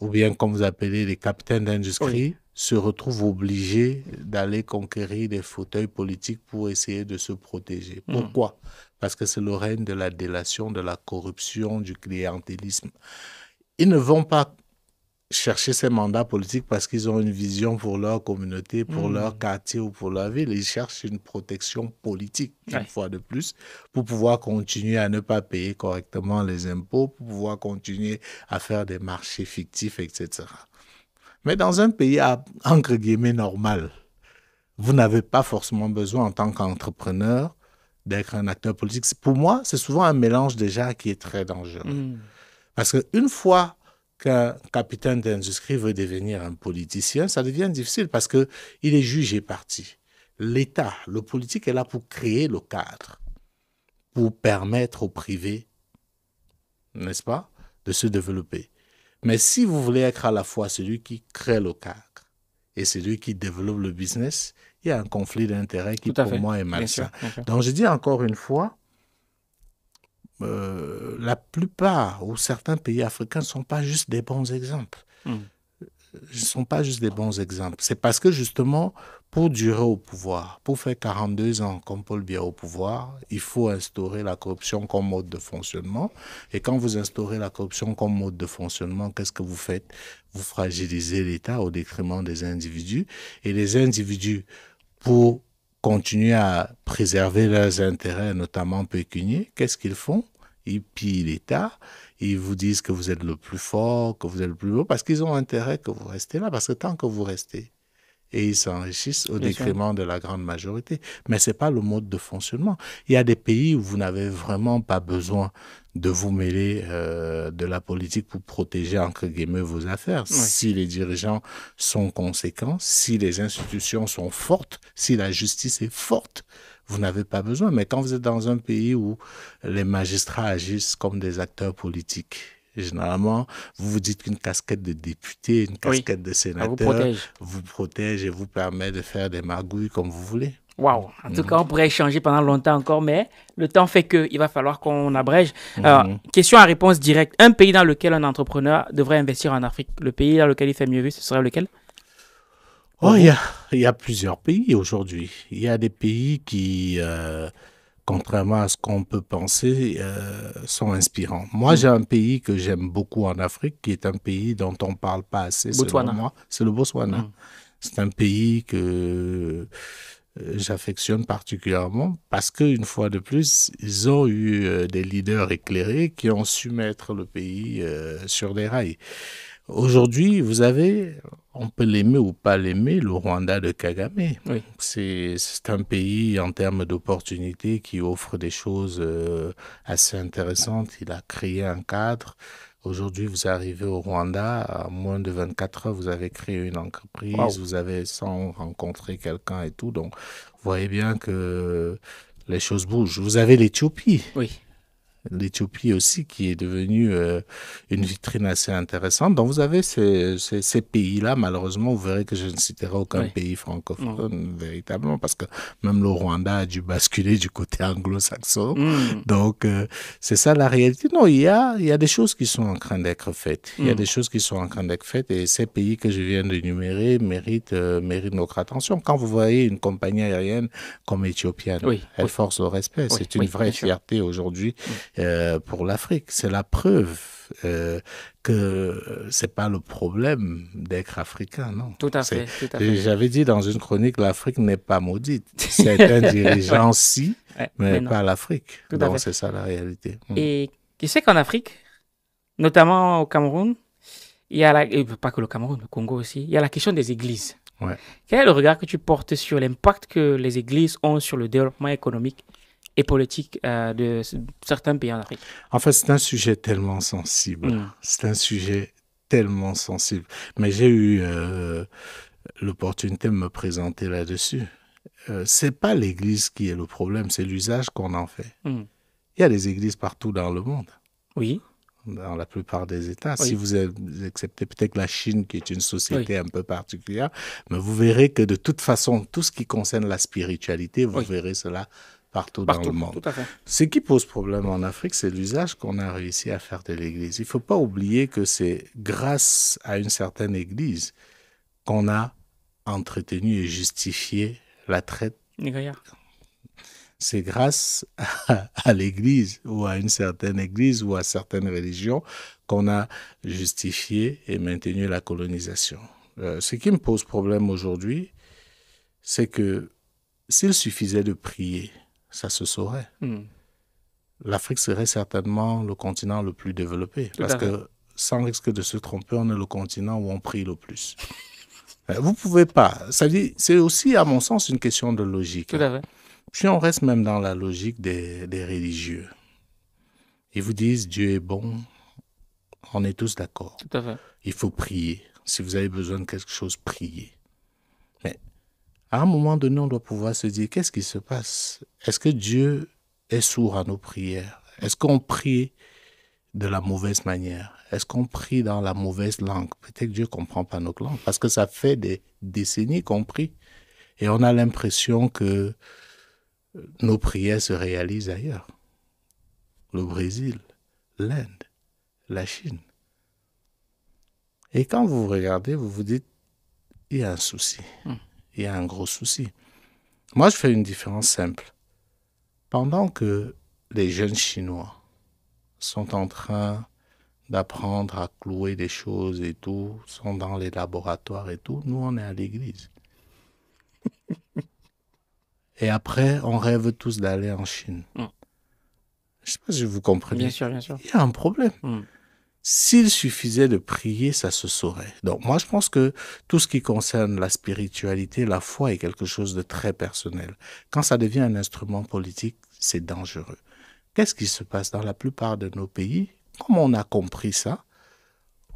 ou bien comme vous appelez les capitaines d'industrie, se retrouvent obligés d'aller conquérir des fauteuils politiques pour essayer de se protéger. Hmm. Pourquoi Parce que c'est le règne de la délation, de la corruption, du clientélisme. Ils ne vont pas chercher ces mandats politiques parce qu'ils ont une vision pour leur communauté, pour mm. leur quartier ou pour leur ville. Ils cherchent une protection politique, une fois de plus, pour pouvoir continuer à ne pas payer correctement les impôts, pour pouvoir continuer à faire des marchés fictifs, etc. Mais dans un pays, à, entre guillemets, normal, vous n'avez pas forcément besoin, en tant qu'entrepreneur, d'être un acteur politique. Pour moi, c'est souvent un mélange déjà qui est très dangereux. Mm. parce Parce qu'une fois qu'un capitaine d'industrie veut devenir un politicien, ça devient difficile parce qu'il est jugé parti. L'État, le politique est là pour créer le cadre, pour permettre au privé, n'est-ce pas, de se développer. Mais si vous voulez être à la fois celui qui crée le cadre et celui qui développe le business, il y a un conflit d'intérêts qui, pour moi, est malsain. Donc, je dis encore une fois, euh, la plupart ou certains pays africains ne sont pas juste des bons exemples. Hmm. Ils ne sont pas juste des bons exemples. C'est parce que justement, pour durer au pouvoir, pour faire 42 ans comme Paul Biya au pouvoir, il faut instaurer la corruption comme mode de fonctionnement. Et quand vous instaurez la corruption comme mode de fonctionnement, qu'est-ce que vous faites Vous fragilisez l'État au détriment des individus. Et les individus, pour continuer à préserver leurs intérêts, notamment pécuniers, qu'est-ce qu'ils font Ils pillent l'État, ils vous disent que vous êtes le plus fort, que vous êtes le plus beau, parce qu'ils ont intérêt que vous restez là, parce que tant que vous restez et ils s'enrichissent au détriment de la grande majorité. Mais ce n'est pas le mode de fonctionnement. Il y a des pays où vous n'avez vraiment pas besoin de vous mêler euh, de la politique pour protéger, entre guillemets, vos affaires. Si les dirigeants sont conséquents, si les institutions sont fortes, si la justice est forte, vous n'avez pas besoin. Mais quand vous êtes dans un pays où les magistrats agissent comme des acteurs politiques, généralement, vous vous dites qu'une casquette de député, une casquette de sénateur vous protège. et vous permet de faire des magouilles comme vous voulez. Waouh En tout cas, on pourrait échanger pendant longtemps encore, mais le temps fait qu'il va falloir qu'on abrège. Mhm. question à réponse directe. Un pays dans lequel un entrepreneur devrait investir en Afrique, le pays dans lequel il fait mieux vu, ce serait lequel oh, il y, a, plusieurs pays aujourd'hui. Il y a des pays qui, euh, contrairement à ce qu'on peut penser, euh, sont inspirants. Moi, mm. j'ai un pays que j'aime beaucoup en Afrique, qui est un pays dont on ne parle pas assez. Botswana. C'est le Botswana. Mm. C'est un pays que euh, j'affectionne particulièrement parce qu'une fois de plus, ils ont eu euh, des leaders éclairés qui ont su mettre le pays euh, sur des rails. Aujourd'hui, vous avez, on peut l'aimer ou pas l'aimer, le Rwanda de Kagame. C'est un pays en termes d'opportunités qui offre des choses euh, assez intéressantes. Il a créé un cadre. Aujourd'hui, vous arrivez au Rwanda, à moins de 24 heures, vous avez créé une entreprise, vous avez sans rencontrer quelqu'un et tout. Donc, vous voyez bien que les choses bougent. Vous avez l'Éthiopie. Oui l'Éthiopie aussi, qui est devenue euh, une vitrine assez intéressante. Donc vous avez ces, ces, ces pays-là, malheureusement, vous verrez que je ne citerai aucun pays francophone, véritablement, parce que même le Rwanda a dû basculer du côté anglo-saxon. Hmm. Donc euh, c'est ça la réalité. Non, il y a, il y a des choses qui sont en train d'être faites. Il y a hmm. des choses qui sont en train d'être faites et ces pays que je viens d'énumérer méritent, euh, méritent notre attention. Quand vous voyez une compagnie aérienne comme éthiopienne, elle force au respect. c'est une vraie fierté aujourd'hui hmm. Euh, pour l'Afrique. C'est la preuve euh, que c'est pas le problème d'être africain, non. Tout à fait. fait. J'avais dit dans une chronique, l'Afrique n'est pas maudite. Certains dirigeants, si, mais, pas l'Afrique. Donc c'est ça la réalité. Mm. Et qui sait qu'en Afrique, notamment au Cameroun, il y a pas que le Cameroun, le Congo aussi, il y a la question des églises. Quel est le regard que tu portes sur l'impact que les églises ont sur le développement économique et politique euh, de certains pays en Afrique. En fait, c'est un sujet tellement sensible. Mm. C'est un sujet tellement sensible. Mais j'ai eu euh, l'opportunité de me présenter là-dessus. Ce euh, c'est pas l'Église qui est le problème, c'est l'usage qu'on en fait. Mm. Il y a des églises partout dans le monde. Oui. Dans la plupart des États. Si vous acceptez peut-être la Chine, qui est une société un peu particulière, mais vous verrez que de toute façon, tout ce qui concerne la spiritualité, vous verrez cela partout, dans le monde. Ce qui pose problème en Afrique, c'est l'usage qu'on a réussi à faire de l'Église. Il ne faut pas oublier que c'est grâce à une certaine Église qu'on a entretenu et justifié la traite. C'est grâce à, l'Église ou à une certaine Église ou à certaines religions qu'on a justifié et maintenu la colonisation. Euh, ce qui me pose problème aujourd'hui, c'est que s'il suffisait de prier ça se saurait. Hmm. L'Afrique serait certainement le continent le plus développé. parce que sans risque de se tromper, on est le continent où on prie le plus. Vous pouvez pas. c'est aussi, à mon sens, une question de logique. Hein. Puis on reste même dans la logique des, religieux. Ils vous disent Dieu est bon. On est tous d'accord. Il faut prier. Si vous avez besoin de quelque chose, priez. Mais à un moment donné, on doit pouvoir se dire, qu'est-ce qui se passe Est-ce que Dieu est sourd à nos prières Est-ce qu'on prie de la mauvaise manière Est-ce qu'on prie dans la mauvaise langue Peut-être que Dieu ne comprend pas notre langue, parce que ça fait des décennies qu'on prie. Et on a l'impression que euh, nos prières se réalisent ailleurs. Le Brésil, l'Inde, la Chine. Et quand vous regardez, vous vous dites, il y a un souci. Hmm il y a un gros souci. Moi, je fais une différence simple. Pendant que les jeunes Chinois sont en train d'apprendre à clouer des choses et tout, sont dans les laboratoires et tout, nous, on est à l'église. et après, on rêve tous d'aller en Chine. Mm. Je ne sais pas si vous comprenez. Bien sûr, bien sûr. Il y a un problème. Mm. S'il suffisait de prier, ça se saurait. Donc moi, je pense que tout ce qui concerne la spiritualité, la foi est quelque chose de très personnel. Quand ça devient un instrument politique, c'est dangereux. Qu'est-ce qui se passe dans la plupart de nos pays Comme on a compris ça,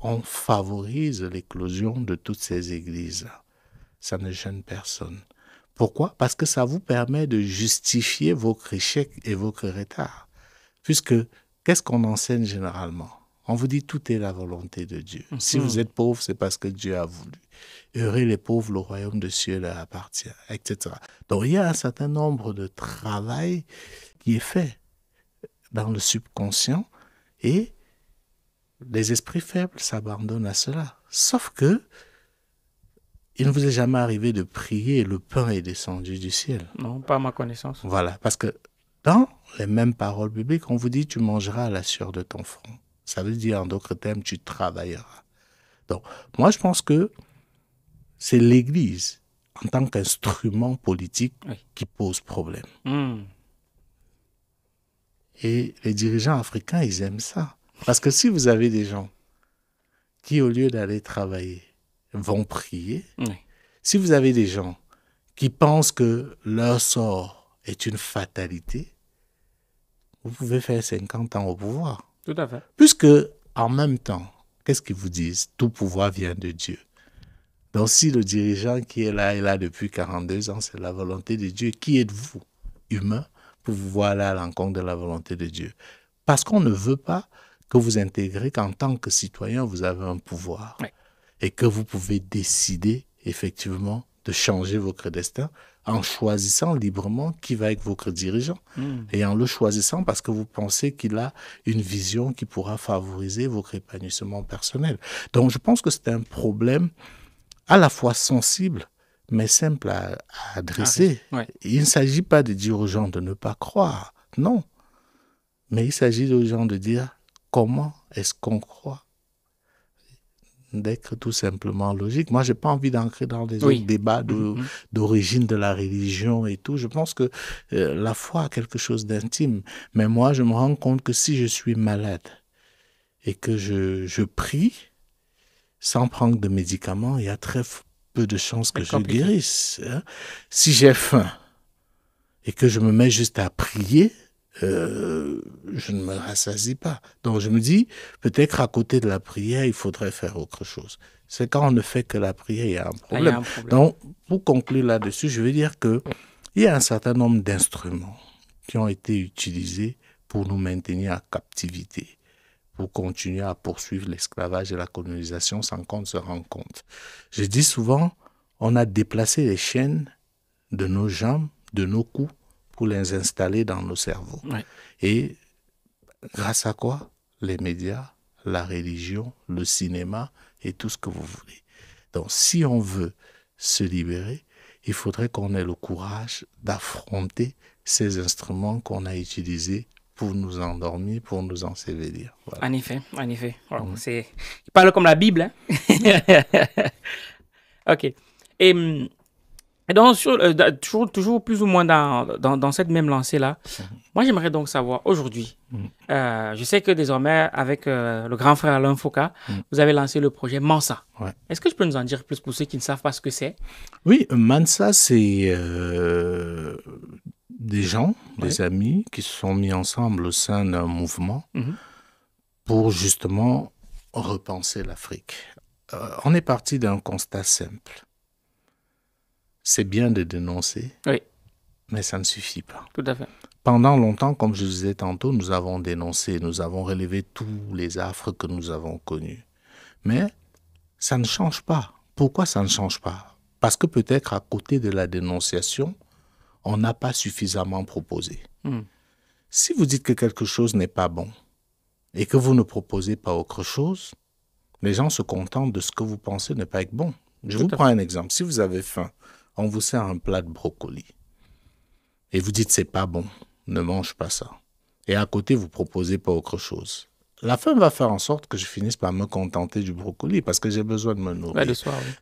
on favorise l'éclosion de toutes ces églises. Ça ne gêne personne. Pourquoi Parce que ça vous permet de justifier vos échecs et vos retards. Puisque, qu'est-ce qu'on enseigne généralement on vous dit tout est la volonté de Dieu. Mhm. Si vous êtes pauvre, c'est parce que Dieu a voulu. Heureux les pauvres, le royaume de ciel leur appartient, etc. Donc il y a un certain nombre de travail qui est fait dans le subconscient et les esprits faibles s'abandonnent à cela. Sauf que il ne vous est jamais arrivé de prier le pain est descendu du ciel. Non, pas à ma connaissance. Voilà, parce que dans les mêmes paroles bibliques, on vous dit tu mangeras la sueur de ton front. Ça veut dire, en d'autres termes, tu travailleras. Donc, moi, je pense que c'est l'Église, en tant qu'instrument politique, qui pose problème. Hmm. Et les dirigeants africains, ils aiment ça. Parce que si vous avez des gens qui, au lieu d'aller travailler, vont prier, si vous avez des gens qui pensent que leur sort est une fatalité, vous pouvez faire 50 ans au pouvoir. Tout à fait. Puisque, en même temps, qu'est-ce qu'ils vous disent Tout pouvoir vient de Dieu. Donc, si le dirigeant qui est là est là depuis 42 ans, c'est la volonté de Dieu, qui êtes-vous, humain, pour pouvoir aller à l'encontre de la volonté de Dieu Parce qu'on ne veut pas que vous intégrez qu'en tant que citoyen, vous avez un pouvoir et que vous pouvez décider effectivement de changer votre destin en choisissant librement qui va être votre dirigeant hmm. et en le choisissant parce que vous pensez qu'il a une vision qui pourra favoriser votre épanouissement personnel. Donc je pense que c'est un problème à la fois sensible mais simple à, adresser. Ah il ne s'agit pas de dire aux gens de ne pas croire, non. Mais il s'agit aux gens de dire comment est-ce qu'on croit d'être tout simplement logique. Moi, j'ai pas envie d'entrer dans des débats mm-hmm. d'origine de, la religion et tout. Je pense que euh, la foi a quelque chose d'intime. Mais moi, je me rends compte que si je suis malade et que je, je prie sans prendre de médicaments, il y a très peu de chances que je guérisse. Hein. Si j'ai faim et que je me mets juste à prier, euh, je ne me rassasie pas. Donc je me dis, peut-être à côté de la prière, il faudrait faire autre chose. C'est quand on ne fait que la prière, il y a un ah, problème. Donc, pour conclure là-dessus, je veux dire que il y a un certain nombre d'instruments qui ont été utilisés pour nous maintenir en captivité, pour continuer à poursuivre l'esclavage et la colonisation sans qu'on se rende compte. Je dis souvent, on a déplacé les chaînes de nos jambes, de nos coups, pour les installer dans nos cerveaux. Et grâce à quoi Les médias, la religion, le cinéma et tout ce que vous voulez. Donc si on veut se libérer, il faudrait qu'on ait le courage d'affronter ces instruments qu'on a utilisés pour nous endormir, pour nous ensevelir. En effet, en effet. Mm. c'est... Il parle comme la Bible. Hein? ok. Et hum, et donc, euh, toujours, toujours, plus ou moins dans, cette même lancée-là, mhm. moi j'aimerais donc savoir aujourd'hui, mhm. euh, je sais que désormais avec euh, le grand frère Alain Foucault, mhm. vous avez lancé le projet Mansa. Est-ce que je peux nous en dire plus pour ceux qui ne savent pas ce que c'est Oui, Mansa, c'est des gens, des amis qui se sont mis ensemble au sein d'un mouvement pour justement repenser l'Afrique. on est parti d'un constat simple c'est bien de dénoncer, mais ça ne suffit pas. Tout à fait. Pendant longtemps, comme je disais tantôt, nous avons dénoncé, nous avons relevé tous les affres que nous avons connus. Mais ça ne change pas. Pourquoi ça ne change pas Parce que peut-être à côté de la dénonciation, on n'a pas suffisamment proposé. Hmm. Si vous dites que quelque chose n'est pas bon et que vous ne proposez pas autre chose, les gens se contentent de ce que vous pensez n'est pas être bon. Je vous prends un exemple. Si vous avez faim, on vous sert un plat de brocoli. Et vous dites c'est pas bon, ne mange pas ça. Et à côté, vous proposez pas autre chose. La femme va faire en sorte que je finisse par me contenter du brocoli parce que j'ai besoin de me nourrir.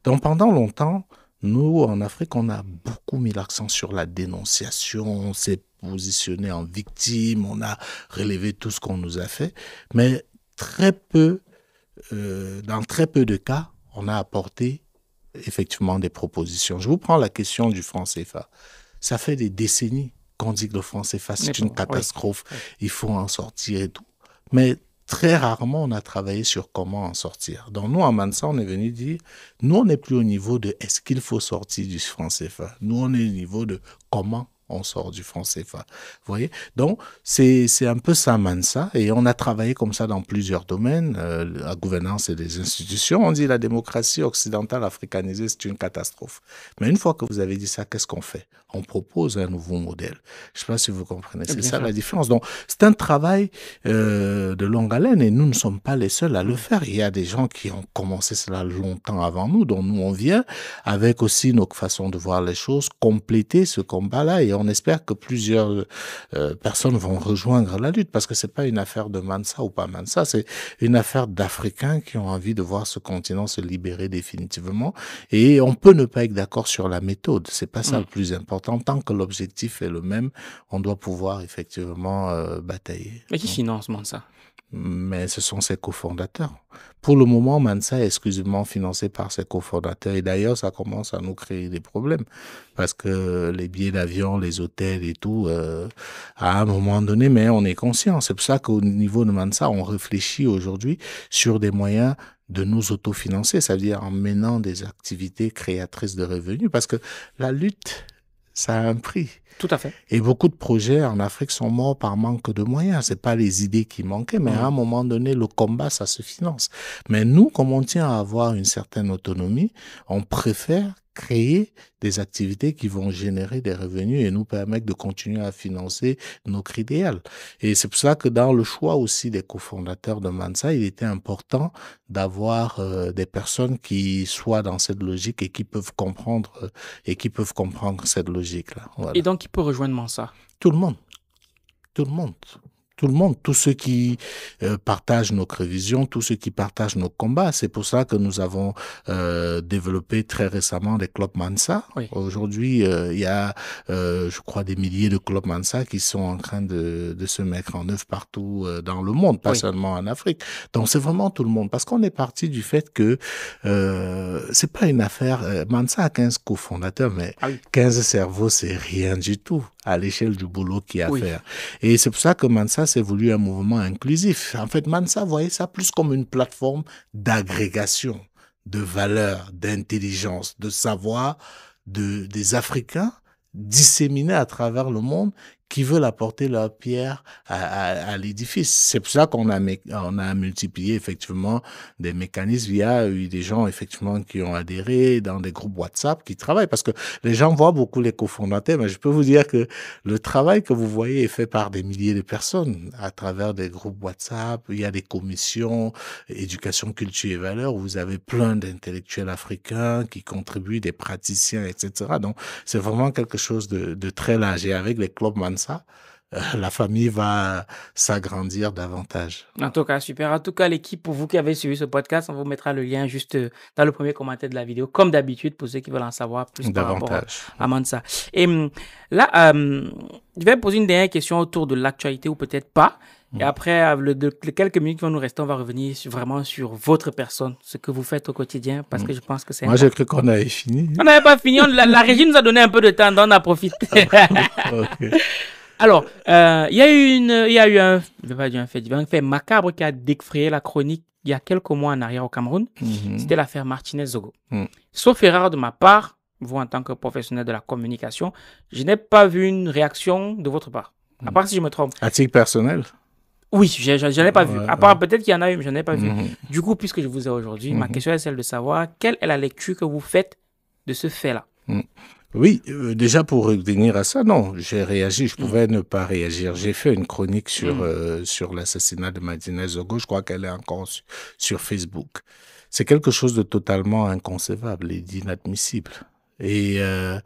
Donc pendant longtemps, nous, en Afrique, on a beaucoup mis l'accent sur la dénonciation, on s'est positionné en victime, on a relevé tout ce qu'on nous a fait, mais très peu, euh, dans très peu de cas, on a apporté effectivement des propositions. Je vous prends la question du franc CFA. Ça fait des décennies qu'on dit que le franc CFA, c'est une catastrophe, il faut en sortir et tout. Mais très rarement, on a travaillé sur comment en sortir. Donc, nous, à Mansa, on est venu dire, nous, on n'est plus au niveau de est-ce qu'il faut sortir du franc CFA. Nous, on est au niveau de comment on sort du franc CFA. Vous voyez Donc, c'est un peu ça, Mansa. Et on a travaillé comme ça dans plusieurs domaines, euh, la gouvernance et les institutions. On dit la démocratie occidentale africanisée, c'est une catastrophe. Mais une fois que vous avez dit ça, qu'est-ce qu'on fait On propose un nouveau modèle. Je ne sais pas si vous comprenez. C'est ça la différence. Donc, c'est un travail euh, de longue haleine et nous ne sommes pas les seuls à le faire. Il y a des gens qui ont commencé cela longtemps avant nous, dont nous on vient, avec aussi nos façons de voir les choses, compléter ce combat-là et on espère que plusieurs euh, personnes vont rejoindre la lutte parce que c'est pas une affaire de Mansa ou pas Mansa, c'est une affaire d'Africains qui ont envie de voir ce continent se libérer définitivement. Et on peut ne pas être d'accord sur la méthode, c'est pas ça mm. le plus important. Tant que l'objectif est le même, on doit pouvoir effectivement euh, batailler. Mais qui finance Mansa mais ce sont ses cofondateurs. Pour le moment, Mansa est exclusivement financé par ses cofondateurs et d'ailleurs, ça commence à nous créer des problèmes parce que les billets d'avion, les hôtels et tout, euh, à un moment donné, mais on est conscient. C'est pour ça qu'au niveau de Mansa, on réfléchit aujourd'hui sur des moyens de nous autofinancer, ça veut dire en menant des activités créatrices de revenus parce que la lutte, ça a un prix. Tout à fait. Et beaucoup de projets en Afrique sont morts par manque de moyens. C'est pas les idées qui manquaient, mais à un moment donné, le combat, ça se finance. Mais nous, comme on tient à avoir une certaine autonomie, on préfère créer des activités qui vont générer des revenus et nous permettre de continuer à financer nos idéal. Et c'est pour ça que dans le choix aussi des cofondateurs de Mansa, il était important d'avoir euh, des personnes qui soient dans cette logique et qui peuvent comprendre euh, et qui peuvent comprendre cette logique là. Voilà. Et qui peut rejoindre ça Tout le monde. Tout le monde tout le monde, tous ceux qui euh, partagent nos prévisions, tous ceux qui partagent nos combats. C'est pour ça que nous avons euh, développé très récemment les clubs Mansa. Aujourd'hui, euh, il y a, je crois, des milliers de clubs Mansa qui sont en train de, de se mettre en œuvre partout dans le monde, pas seulement en Afrique. Donc c'est vraiment tout le monde, parce qu'on est parti du fait que c'est pas une affaire. Mansa a 15 cofondateurs, mais 15 ah cerveaux, c'est rien du tout à l'échelle du boulot qui a à faire. Et c'est pour ça que Mansa s'est voulu un mouvement inclusif. En fait, Mansa voyait ça plus comme une plateforme d'agrégation de valeurs, d'intelligence, de savoir de, des Africains disséminés à travers le monde qui veulent apporter leur pierre à, l'édifice. C'est pour ça qu'on a, on a multiplié effectivement des mécanismes. Il y a eu des gens effectivement qui ont adhéré dans des groupes WhatsApp qui travaillent parce que les gens voient beaucoup les cofondateurs, mais je peux vous dire que le travail que vous voyez est fait par des milliers de personnes à travers des groupes WhatsApp. Il y a des commissions éducation, culture et valeurs vous avez plein d'intellectuels africains qui contribuent, des praticiens, etc. Donc c'est vraiment quelque chose de, de très large. Et avec les clubs ça, euh, la famille va s'agrandir davantage. En tout cas, super. En tout cas, l'équipe, pour vous qui avez suivi ce podcast, on vous mettra le lien juste euh, dans le premier commentaire de la vidéo, comme d'habitude, pour ceux qui veulent en savoir plus davantage. par rapport Et hum, là, hum, je vais poser une dernière question autour de l'actualité ou peut-être pas. Et mm. après, euh, le, les quelques minutes qui vont nous rester, on va revenir vraiment sur votre personne, ce que vous faites au quotidien, parce mm. que je pense que c'est. Moi, j'ai cru qu'on avait fini. On n'avait pas fini. On, la, la, régie nous a donné un peu de temps, donc on a profite. Ah Alors, euh, il y a eu une, il y a eu un, je vais pas dire un fait un fait macabre qui a défrayé la chronique il y a quelques mois en arrière au Cameroun. Mm-hmm. C'était l'affaire Martinez-Zogo. Mm. Sauf erreur de ma part, vous en tant que professionnel de la communication, je n'ai pas vu une réaction de votre part. À part si je me trompe. À titre personnel oui, je, n'en ai pas vu. À part peut-être qu'il y en a eu, mais je ai pas vu. Mhm. Du coup, puisque je vous ai aujourd'hui, ma mhm. question est celle de savoir quelle est la lecture que vous faites de ce fait-là. Mhm. Oui, euh, déjà pour revenir à ça, non, j'ai réagi, je pouvais ne pas réagir. J'ai fait une chronique sur, euh, sur l'assassinat de Martinez Zogo, je crois qu'elle est encore sur, Facebook. C'est quelque chose de totalement inconcevable et d'inadmissible. Et euh,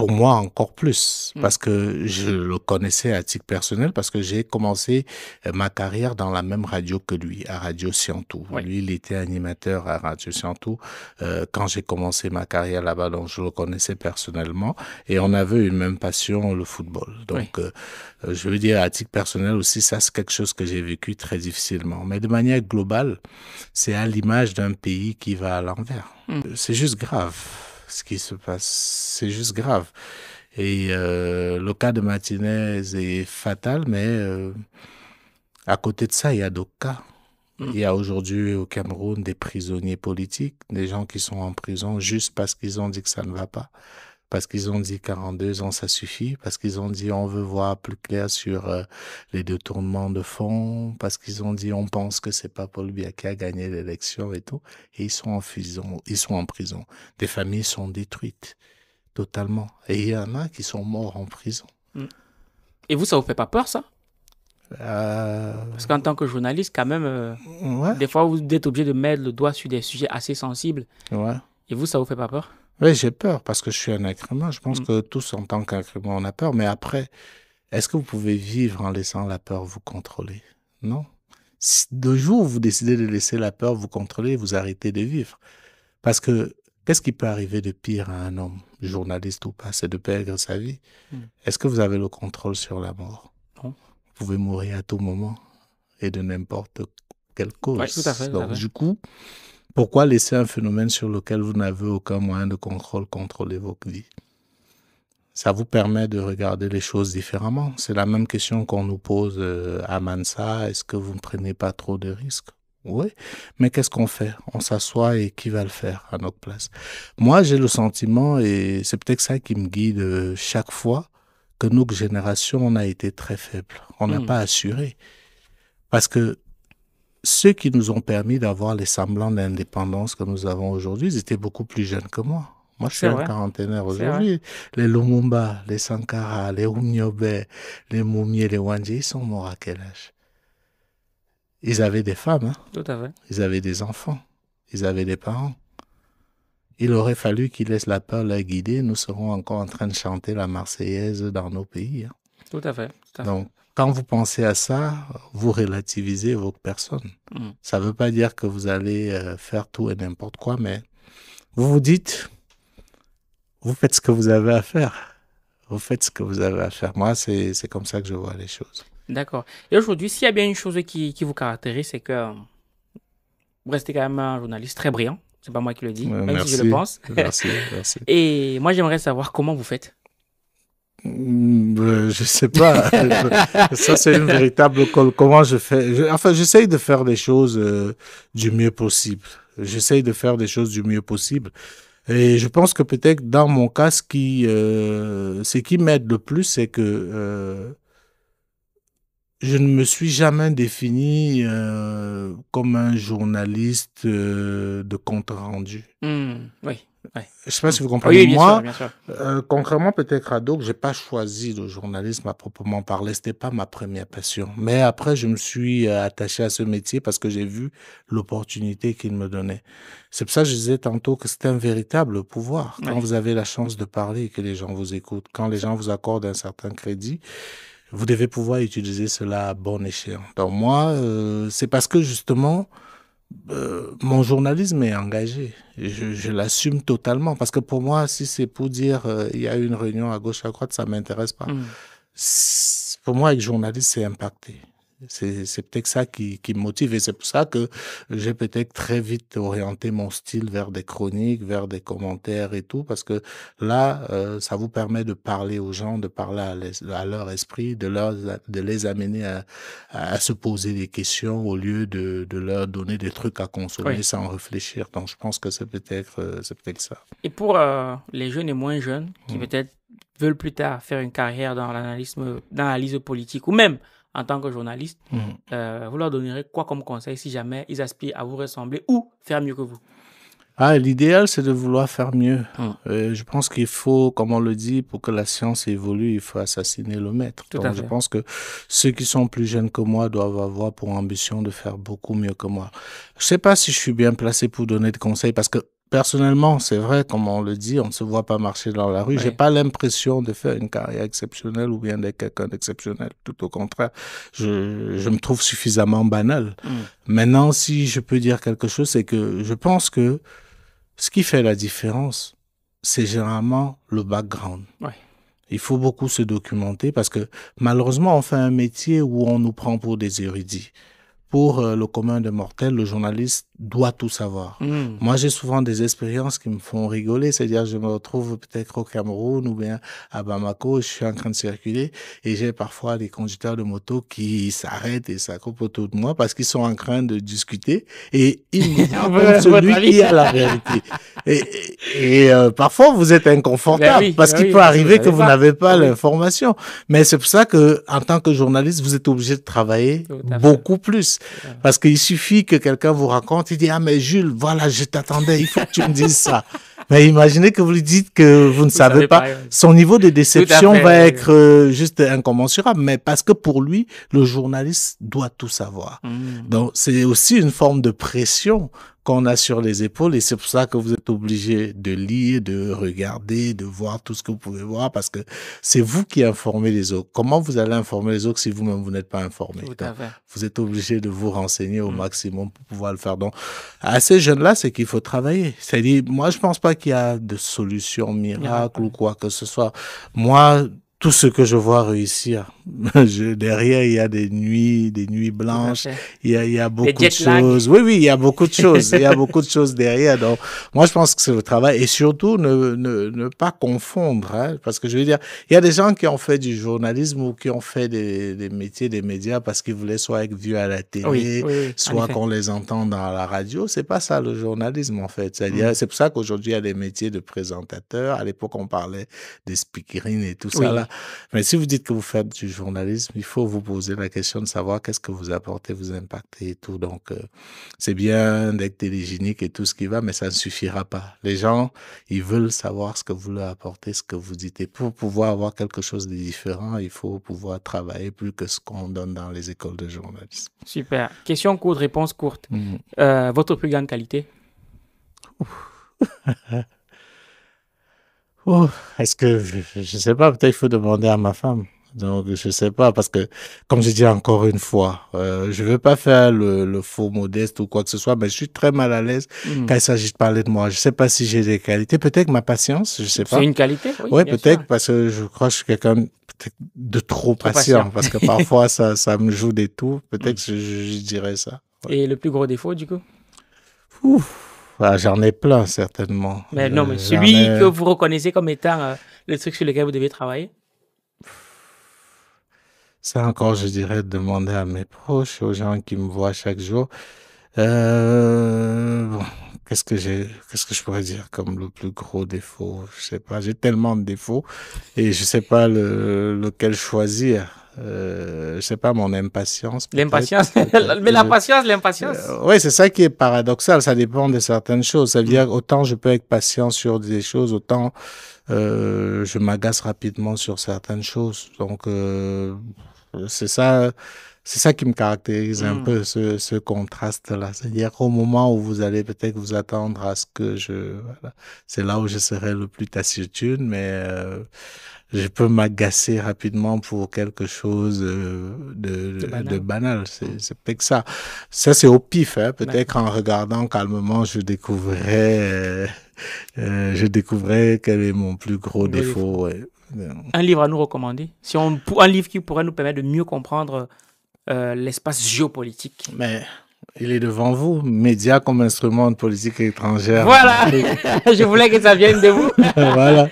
pour moi encore plus, mm. parce que je le connaissais à titre personnel, parce que j'ai commencé euh, ma carrière dans la même radio que lui, à Radio Scientou. Lui, il était animateur à Radio Scientou euh, quand j'ai commencé ma carrière là-bas, donc je le connaissais personnellement, et on avait une même passion, le football. Donc, euh, euh, je veux dire, à titre personnel aussi, ça c'est quelque chose que j'ai vécu très difficilement. Mais de manière globale, c'est à l'image d'un pays qui va à l'envers. Mm. C'est juste grave ce qui se passe. C'est juste grave. Et euh, le cas de Martinez est fatal, mais euh, à côté de ça, il y a d'autres cas. Hmm. Il y a aujourd'hui au Cameroun des prisonniers politiques, des gens qui sont en prison juste parce qu'ils ont dit que ça ne va pas parce qu'ils ont dit 42 ans, ça suffit, parce qu'ils ont dit on veut voir plus clair sur euh, les détournements de fonds, parce qu'ils ont dit on pense que c'est pas Paul Biya qui a gagné l'élection et tout, et ils sont en prison. ils sont en prison. Des familles sont détruites totalement, et il y en a qui sont morts en prison. Mm. Et vous, ça vous fait pas peur ça euh, Parce qu'en tant que journaliste, quand même, euh, des fois, vous êtes obligé de mettre le doigt sur des sujets assez sensibles. Et vous, ça vous fait pas peur oui, j'ai peur parce que je suis un incrément. Je pense mm. que tous en tant qu'agrément, on a peur. Mais après, est-ce que vous pouvez vivre en laissant la peur vous contrôler Non. Si de jour, vous décidez de laisser la peur vous contrôler, vous arrêtez de vivre. Parce que qu'est-ce qui peut arriver de pire à un homme, journaliste ou pas, c'est de perdre sa vie mm. Est-ce que vous avez le contrôle sur la mort Non. Vous pouvez mourir à tout moment et de n'importe quelle cause. tout Donc, du coup, pourquoi laisser un phénomène sur lequel vous n'avez aucun moyen de contrôle contrôler votre vie Ça vous permet de regarder les choses différemment. C'est la même question qu'on nous pose euh, à Mansa. Est-ce que vous ne prenez pas trop de risques oui, mais qu'est-ce qu'on fait On s'assoit et qui va le faire à notre place Moi, j'ai le sentiment, et c'est peut-être ça qui me guide euh, chaque fois, que notre génération, on a été très faible. On n'a mmh. pas assuré. Parce que ceux qui nous ont permis d'avoir les semblants d'indépendance que nous avons aujourd'hui, ils étaient beaucoup plus jeunes que moi. Moi, je suis un quarantenaire aujourd'hui. Les Lumumba, les Sankara, les Umnyobe, les Moumier, les Wanji, ils sont morts à quel âge Ils avaient des femmes. Hein. Tout à fait. Ils avaient des enfants. Ils avaient des parents. Il aurait fallu qu'ils laissent la peur la guider. Nous serons encore en train de chanter la Marseillaise dans nos pays. Hein. Tout à fait. Tout à quand vous pensez à ça, vous relativisez vos personnes. Mm. Ça ne veut pas dire que vous allez euh, faire tout et n'importe quoi, mais vous vous dites, vous faites ce que vous avez à faire. Vous faites ce que vous avez à faire. Moi, c'est comme ça que je vois les choses. D'accord. Et aujourd'hui, s'il y a bien une chose qui, qui vous caractérise, c'est que vous restez quand même un journaliste très brillant. C'est pas moi qui le dis, euh, même si je le pense. Merci, merci. Et moi, j'aimerais savoir comment vous faites Mm, euh, je sais pas. ça, c'est une véritable Comment je fais Enfin, j'essaye de faire des choses euh, du mieux possible. J'essaye de faire des choses du mieux possible. Et je pense que peut-être dans mon cas, ce qui, euh, qui m'aide le plus, c'est que je ne me suis jamais défini comme un journaliste de compte rendu. Hmm, oui. Je Je sais pas si vous comprenez. Ah moi, euh, concrètement, peut-être à d'autres, j'ai pas choisi le journalisme à proprement parler. C'était pas ma première passion. Mais après, je me suis euh, attaché à ce métier parce que j'ai vu l'opportunité qu'il me donnait. C'est pour ça que je disais tantôt que c'est un véritable pouvoir. Quand vous avez la chance de parler et que les gens vous écoutent, quand les gens vous accordent un certain crédit, vous devez pouvoir utiliser cela à bon échéant. Donc moi, euh, c'est parce que justement, euh, mon journalisme est engagé. Je, l'assume totalement. Parce que pour moi, si c'est pour dire euh, il y a une réunion à gauche, à droite, ça m'intéresse pas. Mm. Pour moi, être journaliste, c'est impacter. C'est peut-être ça qui, qui, me motive et c'est pour ça que j'ai peut-être très vite orienté mon style vers des chroniques, vers des commentaires et tout, parce que là, euh, ça vous permet de parler aux gens, de parler à, leur esprit, de, leur, de les amener à, à, se poser des questions au lieu de, de leur donner des trucs à consommer sans réfléchir. Donc je pense que c'est peut-être euh, c'est peut ça. Et pour euh, les jeunes et moins jeunes qui mmh. peut-être veulent plus tard faire une carrière dans l'analyse politique ou même en tant que journaliste, mhm. euh, vous leur donnerez quoi comme conseil si jamais ils aspirent à vous ressembler ou faire mieux que vous ah, L'idéal, c'est de vouloir faire mieux. Hum. Euh, je pense qu'il faut, comme on le dit, pour que la science évolue, il faut assassiner le maître. Donc, je pense que ceux qui sont plus jeunes que moi doivent avoir pour ambition de faire beaucoup mieux que moi. Je ne sais pas si je suis bien placé pour donner des conseils parce que personnellement, c'est vrai, comme on le dit, on ne se voit pas marcher dans la rue. J'ai pas l'impression de faire une carrière exceptionnelle ou bien d'être quelqu'un d'exceptionnel. Tout au contraire, je, me trouve suffisamment banal. Mm. Maintenant, si je peux dire quelque chose, c'est que je pense que ce qui fait la différence, c'est généralement le background. Il faut beaucoup se documenter parce que malheureusement, on fait un métier où on nous prend pour des érudits. Pour euh, le commun des mortels, le journaliste doit tout savoir. Hmm. Moi, j'ai souvent des expériences qui me font rigoler, c'est-à-dire je me retrouve peut-être au Cameroun ou bien à Bamako, je suis en train de circuler et j'ai parfois des conducteurs de moto qui s'arrêtent et s'accroupent autour de moi parce qu'ils sont en train de discuter et ils me celui qui à la réalité. Et, et, euh, parfois, vous êtes inconfortable ben parce ben qu'il peut arriver que vous n'avez pas l'information. Mais c'est pour ça que, en tant que journaliste, vous êtes obligé de travailler beaucoup plus parce qu'il suffit que quelqu'un vous raconte ah, mais Jules, voilà, je t'attendais, il faut que tu me dises ça. Mais imaginez que vous lui dites que vous ne savez, pas. Son niveau de déception va être euh, juste incommensurable. Mais parce que pour lui, le journaliste doit tout savoir. Hmm. Donc, c'est aussi une forme de pression qu'on a sur les épaules et c'est pour ça que vous êtes obligé de lire, de regarder, de voir tout ce que vous pouvez voir parce que c'est vous qui informez les autres. Comment vous allez informer les autres si vous-même vous, n'êtes pas informé Vous êtes obligé de vous renseigner au mm. maximum pour pouvoir le faire. Donc à ces jeunes-là, c'est qu'il faut travailler. C'est-à-dire, moi je pense pas qu'il y a de solution miracle ou quoi que ce soit. Moi, tout ce que je vois réussir. Je, derrière, il y a des nuits, des nuits blanches, il y a, il y a beaucoup de choses. Oui, oui, il y a beaucoup de choses. il y a beaucoup de choses derrière. Donc, moi, je pense que c'est le travail. Et surtout, ne, ne, pas confondre. Hein. parce que je veux dire, il y a des gens qui ont fait du journalisme ou qui ont fait des, des métiers des médias parce qu'ils voulaient soit être vus à la télé, soit qu'on les entende dans la radio. C'est pas ça le journalisme, en fait. C'est-à-dire, mm. c'est pour ça qu'aujourd'hui, il y a des métiers de présentateur. À l'époque, on parlait des speakerines et tout ça là. Mais si vous dites que vous faites du journalisme, il faut vous poser la question de savoir qu'est-ce que vous apportez, vous impactez et tout. Donc, euh, c'est bien d'être télégénique et tout ce qui va, mais ça ne suffira pas. Les gens, ils veulent savoir ce que vous leur apportez, ce que vous dites. Et pour pouvoir avoir quelque chose de différent, il faut pouvoir travailler plus que ce qu'on donne dans les écoles de journalisme. Super. Question courte, réponse courte. Mhm. Euh, votre plus grande qualité Oh, est-ce que, je sais pas, peut-être il faut demander à ma femme. Donc, je sais pas, parce que, comme je dis encore une fois, euh, je veux pas faire le, faux modeste ou quoi que ce soit, mais je suis très mal à l'aise hmm. quand il s'agit de parler de moi. Je sais pas si j'ai des qualités. Peut-être ma patience, je sais pas. C'est une qualité? Oui, ouais, peut-être, parce que je crois que je suis quelqu'un de trop, patient, parce que parfois ça, ça me joue des tours. Peut-être que hmm. je, dirais ça. Et le plus gros défaut, du coup? Ouf. Ah, j'en ai plein, certainement. Mais non, mais euh, celui que vous reconnaissez comme étant euh, le truc sur lequel vous devez travailler Ça encore, je dirais, demander à mes proches, aux gens qui me voient chaque jour. Euh, qu'est-ce que qu'est-ce que je pourrais dire comme le plus gros défaut Je sais pas. J'ai tellement de défauts et je sais pas lequel choisir euh, je sais pas, mon impatience. L'impatience, mais la patience, l'impatience. Euh, oui, c'est ça qui est paradoxal. Ça dépend de certaines choses. Ça veut dire autant je peux être patient sur des choses, autant euh, je m'agace rapidement sur certaines choses. Donc euh, c'est ça. C'est ça qui me caractérise un hmm. peu, ce, ce contraste-là. C'est-à-dire au moment où vous allez peut-être vous attendre à ce que je... c'est là où je serai le plus taciturne, mais je peux m'agacer rapidement pour quelque chose euh, de, banal. C'est pas que ça. Ça, c'est au pif. Hein. Peut-être qu'en regardant calmement, je découvrais, euh, euh, je découvrais quel est mon plus gros défaut. Un livre à nous recommander si on, Un livre qui pourrait nous permettre de mieux comprendre l'espace géopolitique Mais il est devant vous. Média comme instrument de politique étrangère. Voilà, je voulais que ça vienne de vous. voilà.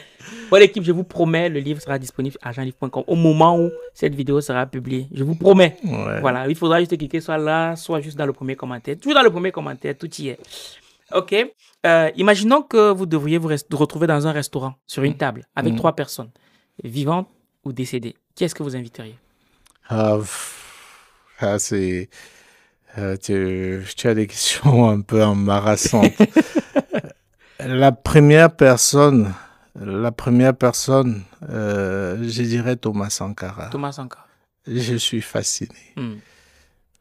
Bon, l'équipe, je vous promets, le livre sera disponible à jeanlivre.com au moment où cette vidéo sera publiée. Je vous promets. Voilà, il faudra juste cliquer soit là, soit juste dans le premier commentaire. Toujours dans le premier commentaire, tout y est. OK. Euh, imaginons que vous devriez vous retrouver dans un restaurant, sur une mm. table, avec mm. trois personnes, vivantes ou décédées. Qui est-ce que vous inviteriez ah, c'est. Euh, tu, as des questions un peu embarrassantes. La première personne, la première personne, euh, je dirais Thomas Sankara. Thomas Sankara. Je suis fasciné. Hmm.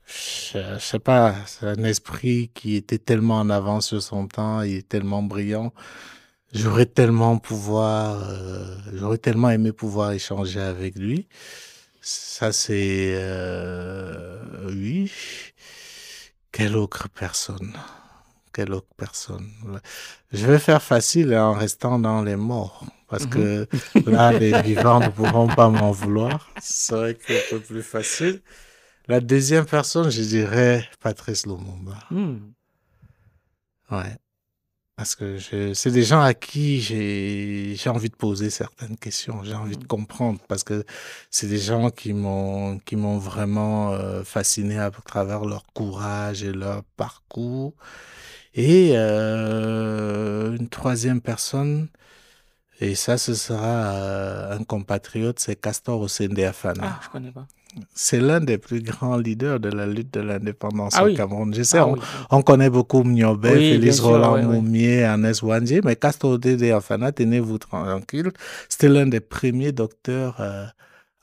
Je, ne sais pas, c'est un esprit qui était tellement en avance sur son temps, il est tellement brillant. J'aurais tellement pouvoir, euh, j'aurais tellement aimé pouvoir échanger avec lui. Ça c'est euh, oui. Quelle autre personne l'autre personne. Je vais faire facile en restant dans les morts, parce mhm. que là, les vivants ne pourront pas m'en vouloir. C'est vrai que c'est un peu plus facile. La deuxième personne, je dirais Patrice Lomomba hmm. Ouais. Parce que c'est des gens à qui j'ai envie de poser certaines questions, j'ai envie de hmm. comprendre, parce que c'est des gens qui m'ont qui m'ont vraiment euh, fasciné à travers leur courage et leur parcours. Et euh, une troisième personne, et ça, ce sera euh, un compatriote, c'est Castor Afana. Ah, je connais pas. C'est l'un des plus grands leaders de la lutte de l'indépendance ah au Cameroun. Je sais, ah on, connaît beaucoup Mniobe, Félix Roland Moumier, Anes Wandier, mais Castor Afana, tenez-vous tranquille, c'était l'un des premiers docteurs. Euh,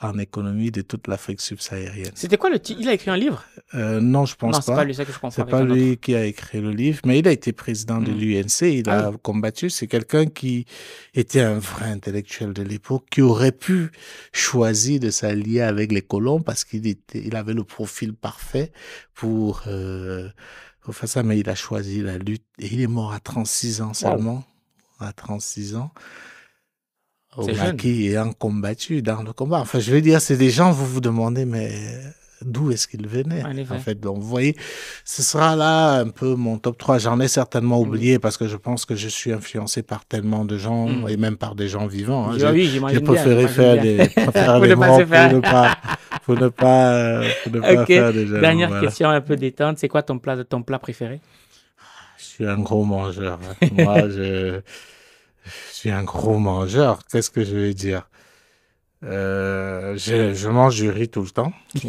en économie de toute l'Afrique subsaharienne. C'était quoi le titre Il a écrit un livre euh, Non, je pense pas. C'est pas lui, que je pas lui qui a écrit le livre, mais il a été président de hmm. l'UNC, il a ah combattu. C'est quelqu'un qui était un vrai intellectuel de l'époque, qui aurait pu choisir de s'allier avec les colons parce qu'il était, il avait le profil parfait pour, euh, faire ça, mais il a choisi la lutte et il est mort à 36 ans seulement. À 36 ans maquis ayant combattu dans le combat. Enfin, je veux dire, c'est des gens, vous vous demandez, mais d'où est-ce qu'ils venaient en fait. Donc vous voyez, ce sera là un peu mon top 3. J'en ai certainement mm. oublié parce que je pense que je suis influencé par tellement de gens mm. et même par des gens vivants. Hein. Ah j'ai préféré faire des pour ne pas pour ne pas, pour ne pas faire des gens, Dernière question un peu détente, c'est quoi ton plat ton plat préféré Je suis un gros mangeur. Hein. Moi je je suis un gros mangeur. Qu'est-ce que je vais dire euh, je, je, mange du riz tout le temps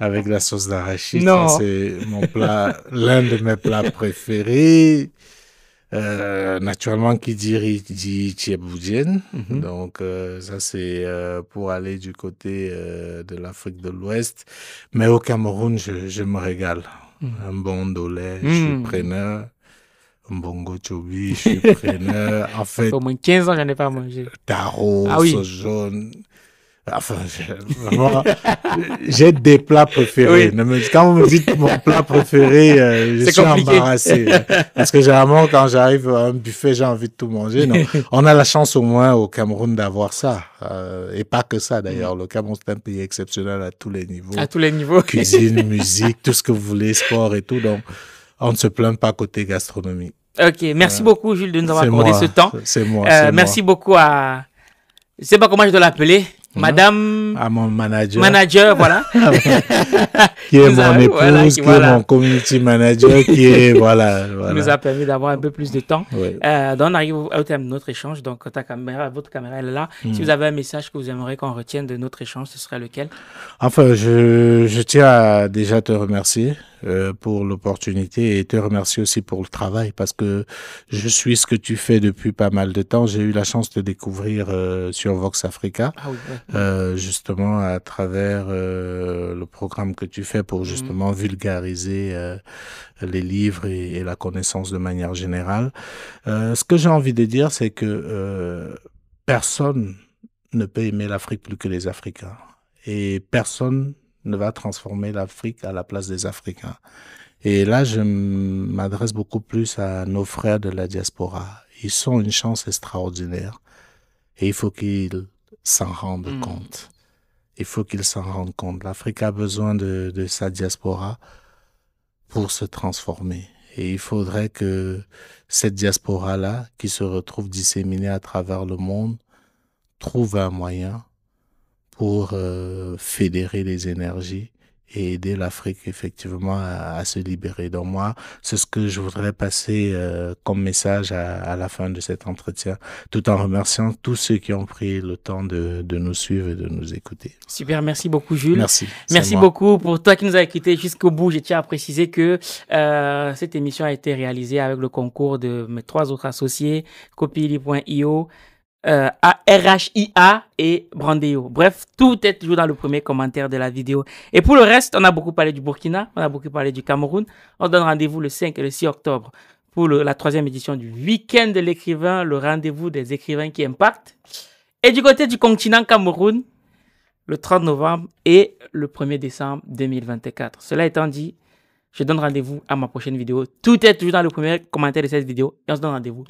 avec la sauce d'arachide. C'est mon plat, l'un de mes plats préférés. Euh, naturellement, qui dit riz dit tchéboudienne. Mhm. Donc, euh, ça, c'est euh, pour aller du côté euh, de l'Afrique de l'Ouest. Mais au Cameroun, je, je me régale. Mhm. Un bon dolé, je suis hmm. preneur. Mbongo Chobi, je suis preneur. En fait. Au moins 15 ans, j'en ai pas mangé. Taro, ah jaune. Enfin, moi, j'ai des plats préférés. Quand vous me dites mon plat préféré, euh, je suis embarrassé. Parce que généralement, quand j'arrive à un buffet, j'ai envie de tout manger. Non. On a la chance au moins au Cameroun d'avoir ça. Euh, et pas que ça d'ailleurs. Mm. Le Cameroun, c'est un pays exceptionnel à tous les niveaux. À tous les niveaux. Cuisine, musique, tout ce que vous voulez, sport et tout. Donc, on ne se plaint pas côté gastronomie. Ok, merci beaucoup Jules de nous avoir accordé ce temps. C'est moi. Euh, merci beaucoup à, je sais pas comment je dois l'appeler, hmm? Madame. À mon manager. Manager, voilà. Ah qui est mon épouse, qui, est mon community manager, qui est, voilà, voilà. nous a permis d'avoir un peu plus de temps. Euh, donc, on arrive au, terme de notre échange. Donc, ta caméra, votre caméra, elle est là. Si hmm. vous avez un message que vous aimeriez qu'on retienne de notre échange, ce serait lequel Enfin, je, je tiens à déjà te remercier. Euh, pour l'opportunité et te remercier aussi pour le travail parce que je suis ce que tu fais depuis pas mal de temps. J'ai eu la chance de découvrir euh, sur Vox Africa, ah euh, justement à travers le programme que tu fais pour mhm. justement vulgariser les livres et, et, la connaissance de manière générale. ce que j'ai envie de dire, c'est que personne ne peut aimer l'Afrique plus que les Africains. Et personne ne va transformer l'Afrique à la place des Africains. Et là, je m'adresse beaucoup plus à nos frères de la diaspora. Ils sont une chance extraordinaire et il faut qu'ils s'en rendent mm. compte. Il faut qu'ils s'en rendent compte. L'Afrique a besoin de, sa diaspora pour se transformer. Et il faudrait que cette diaspora-là, qui se retrouve disséminée à travers le monde, trouve un moyen pour euh, fédérer les énergies et aider l'Afrique effectivement à, à, se libérer. Donc moi, c'est ce que je voudrais passer euh, comme message à, à, la fin de cet entretien, tout en remerciant tous ceux qui ont pris le temps de, de nous suivre et de nous écouter. Super, merci beaucoup Jules. Merci. Merci beaucoup pour toi qui nous as écoutés jusqu'au bout. Je tiens à préciser que euh, cette émission a été réalisée avec le concours de mes trois autres associés, copili.io à euh, RHIA et Brandeo. Bref, tout est toujours dans le premier commentaire de la vidéo. Et pour le reste, on a beaucoup parlé du Burkina, on a beaucoup parlé du Cameroun. On donne rendez-vous le 5 et le 6 octobre pour la troisième édition du Week-end de l'écrivain, le rendez-vous des écrivains qui impactent. Et du côté du continent Cameroun, le 30 novembre et le 1er décembre 2024. Cela étant dit, je donne rendez-vous à ma prochaine vidéo. Tout est toujours dans le premier commentaire de cette vidéo et on se donne rendez-vous.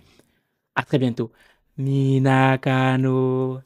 À très bientôt. みなかの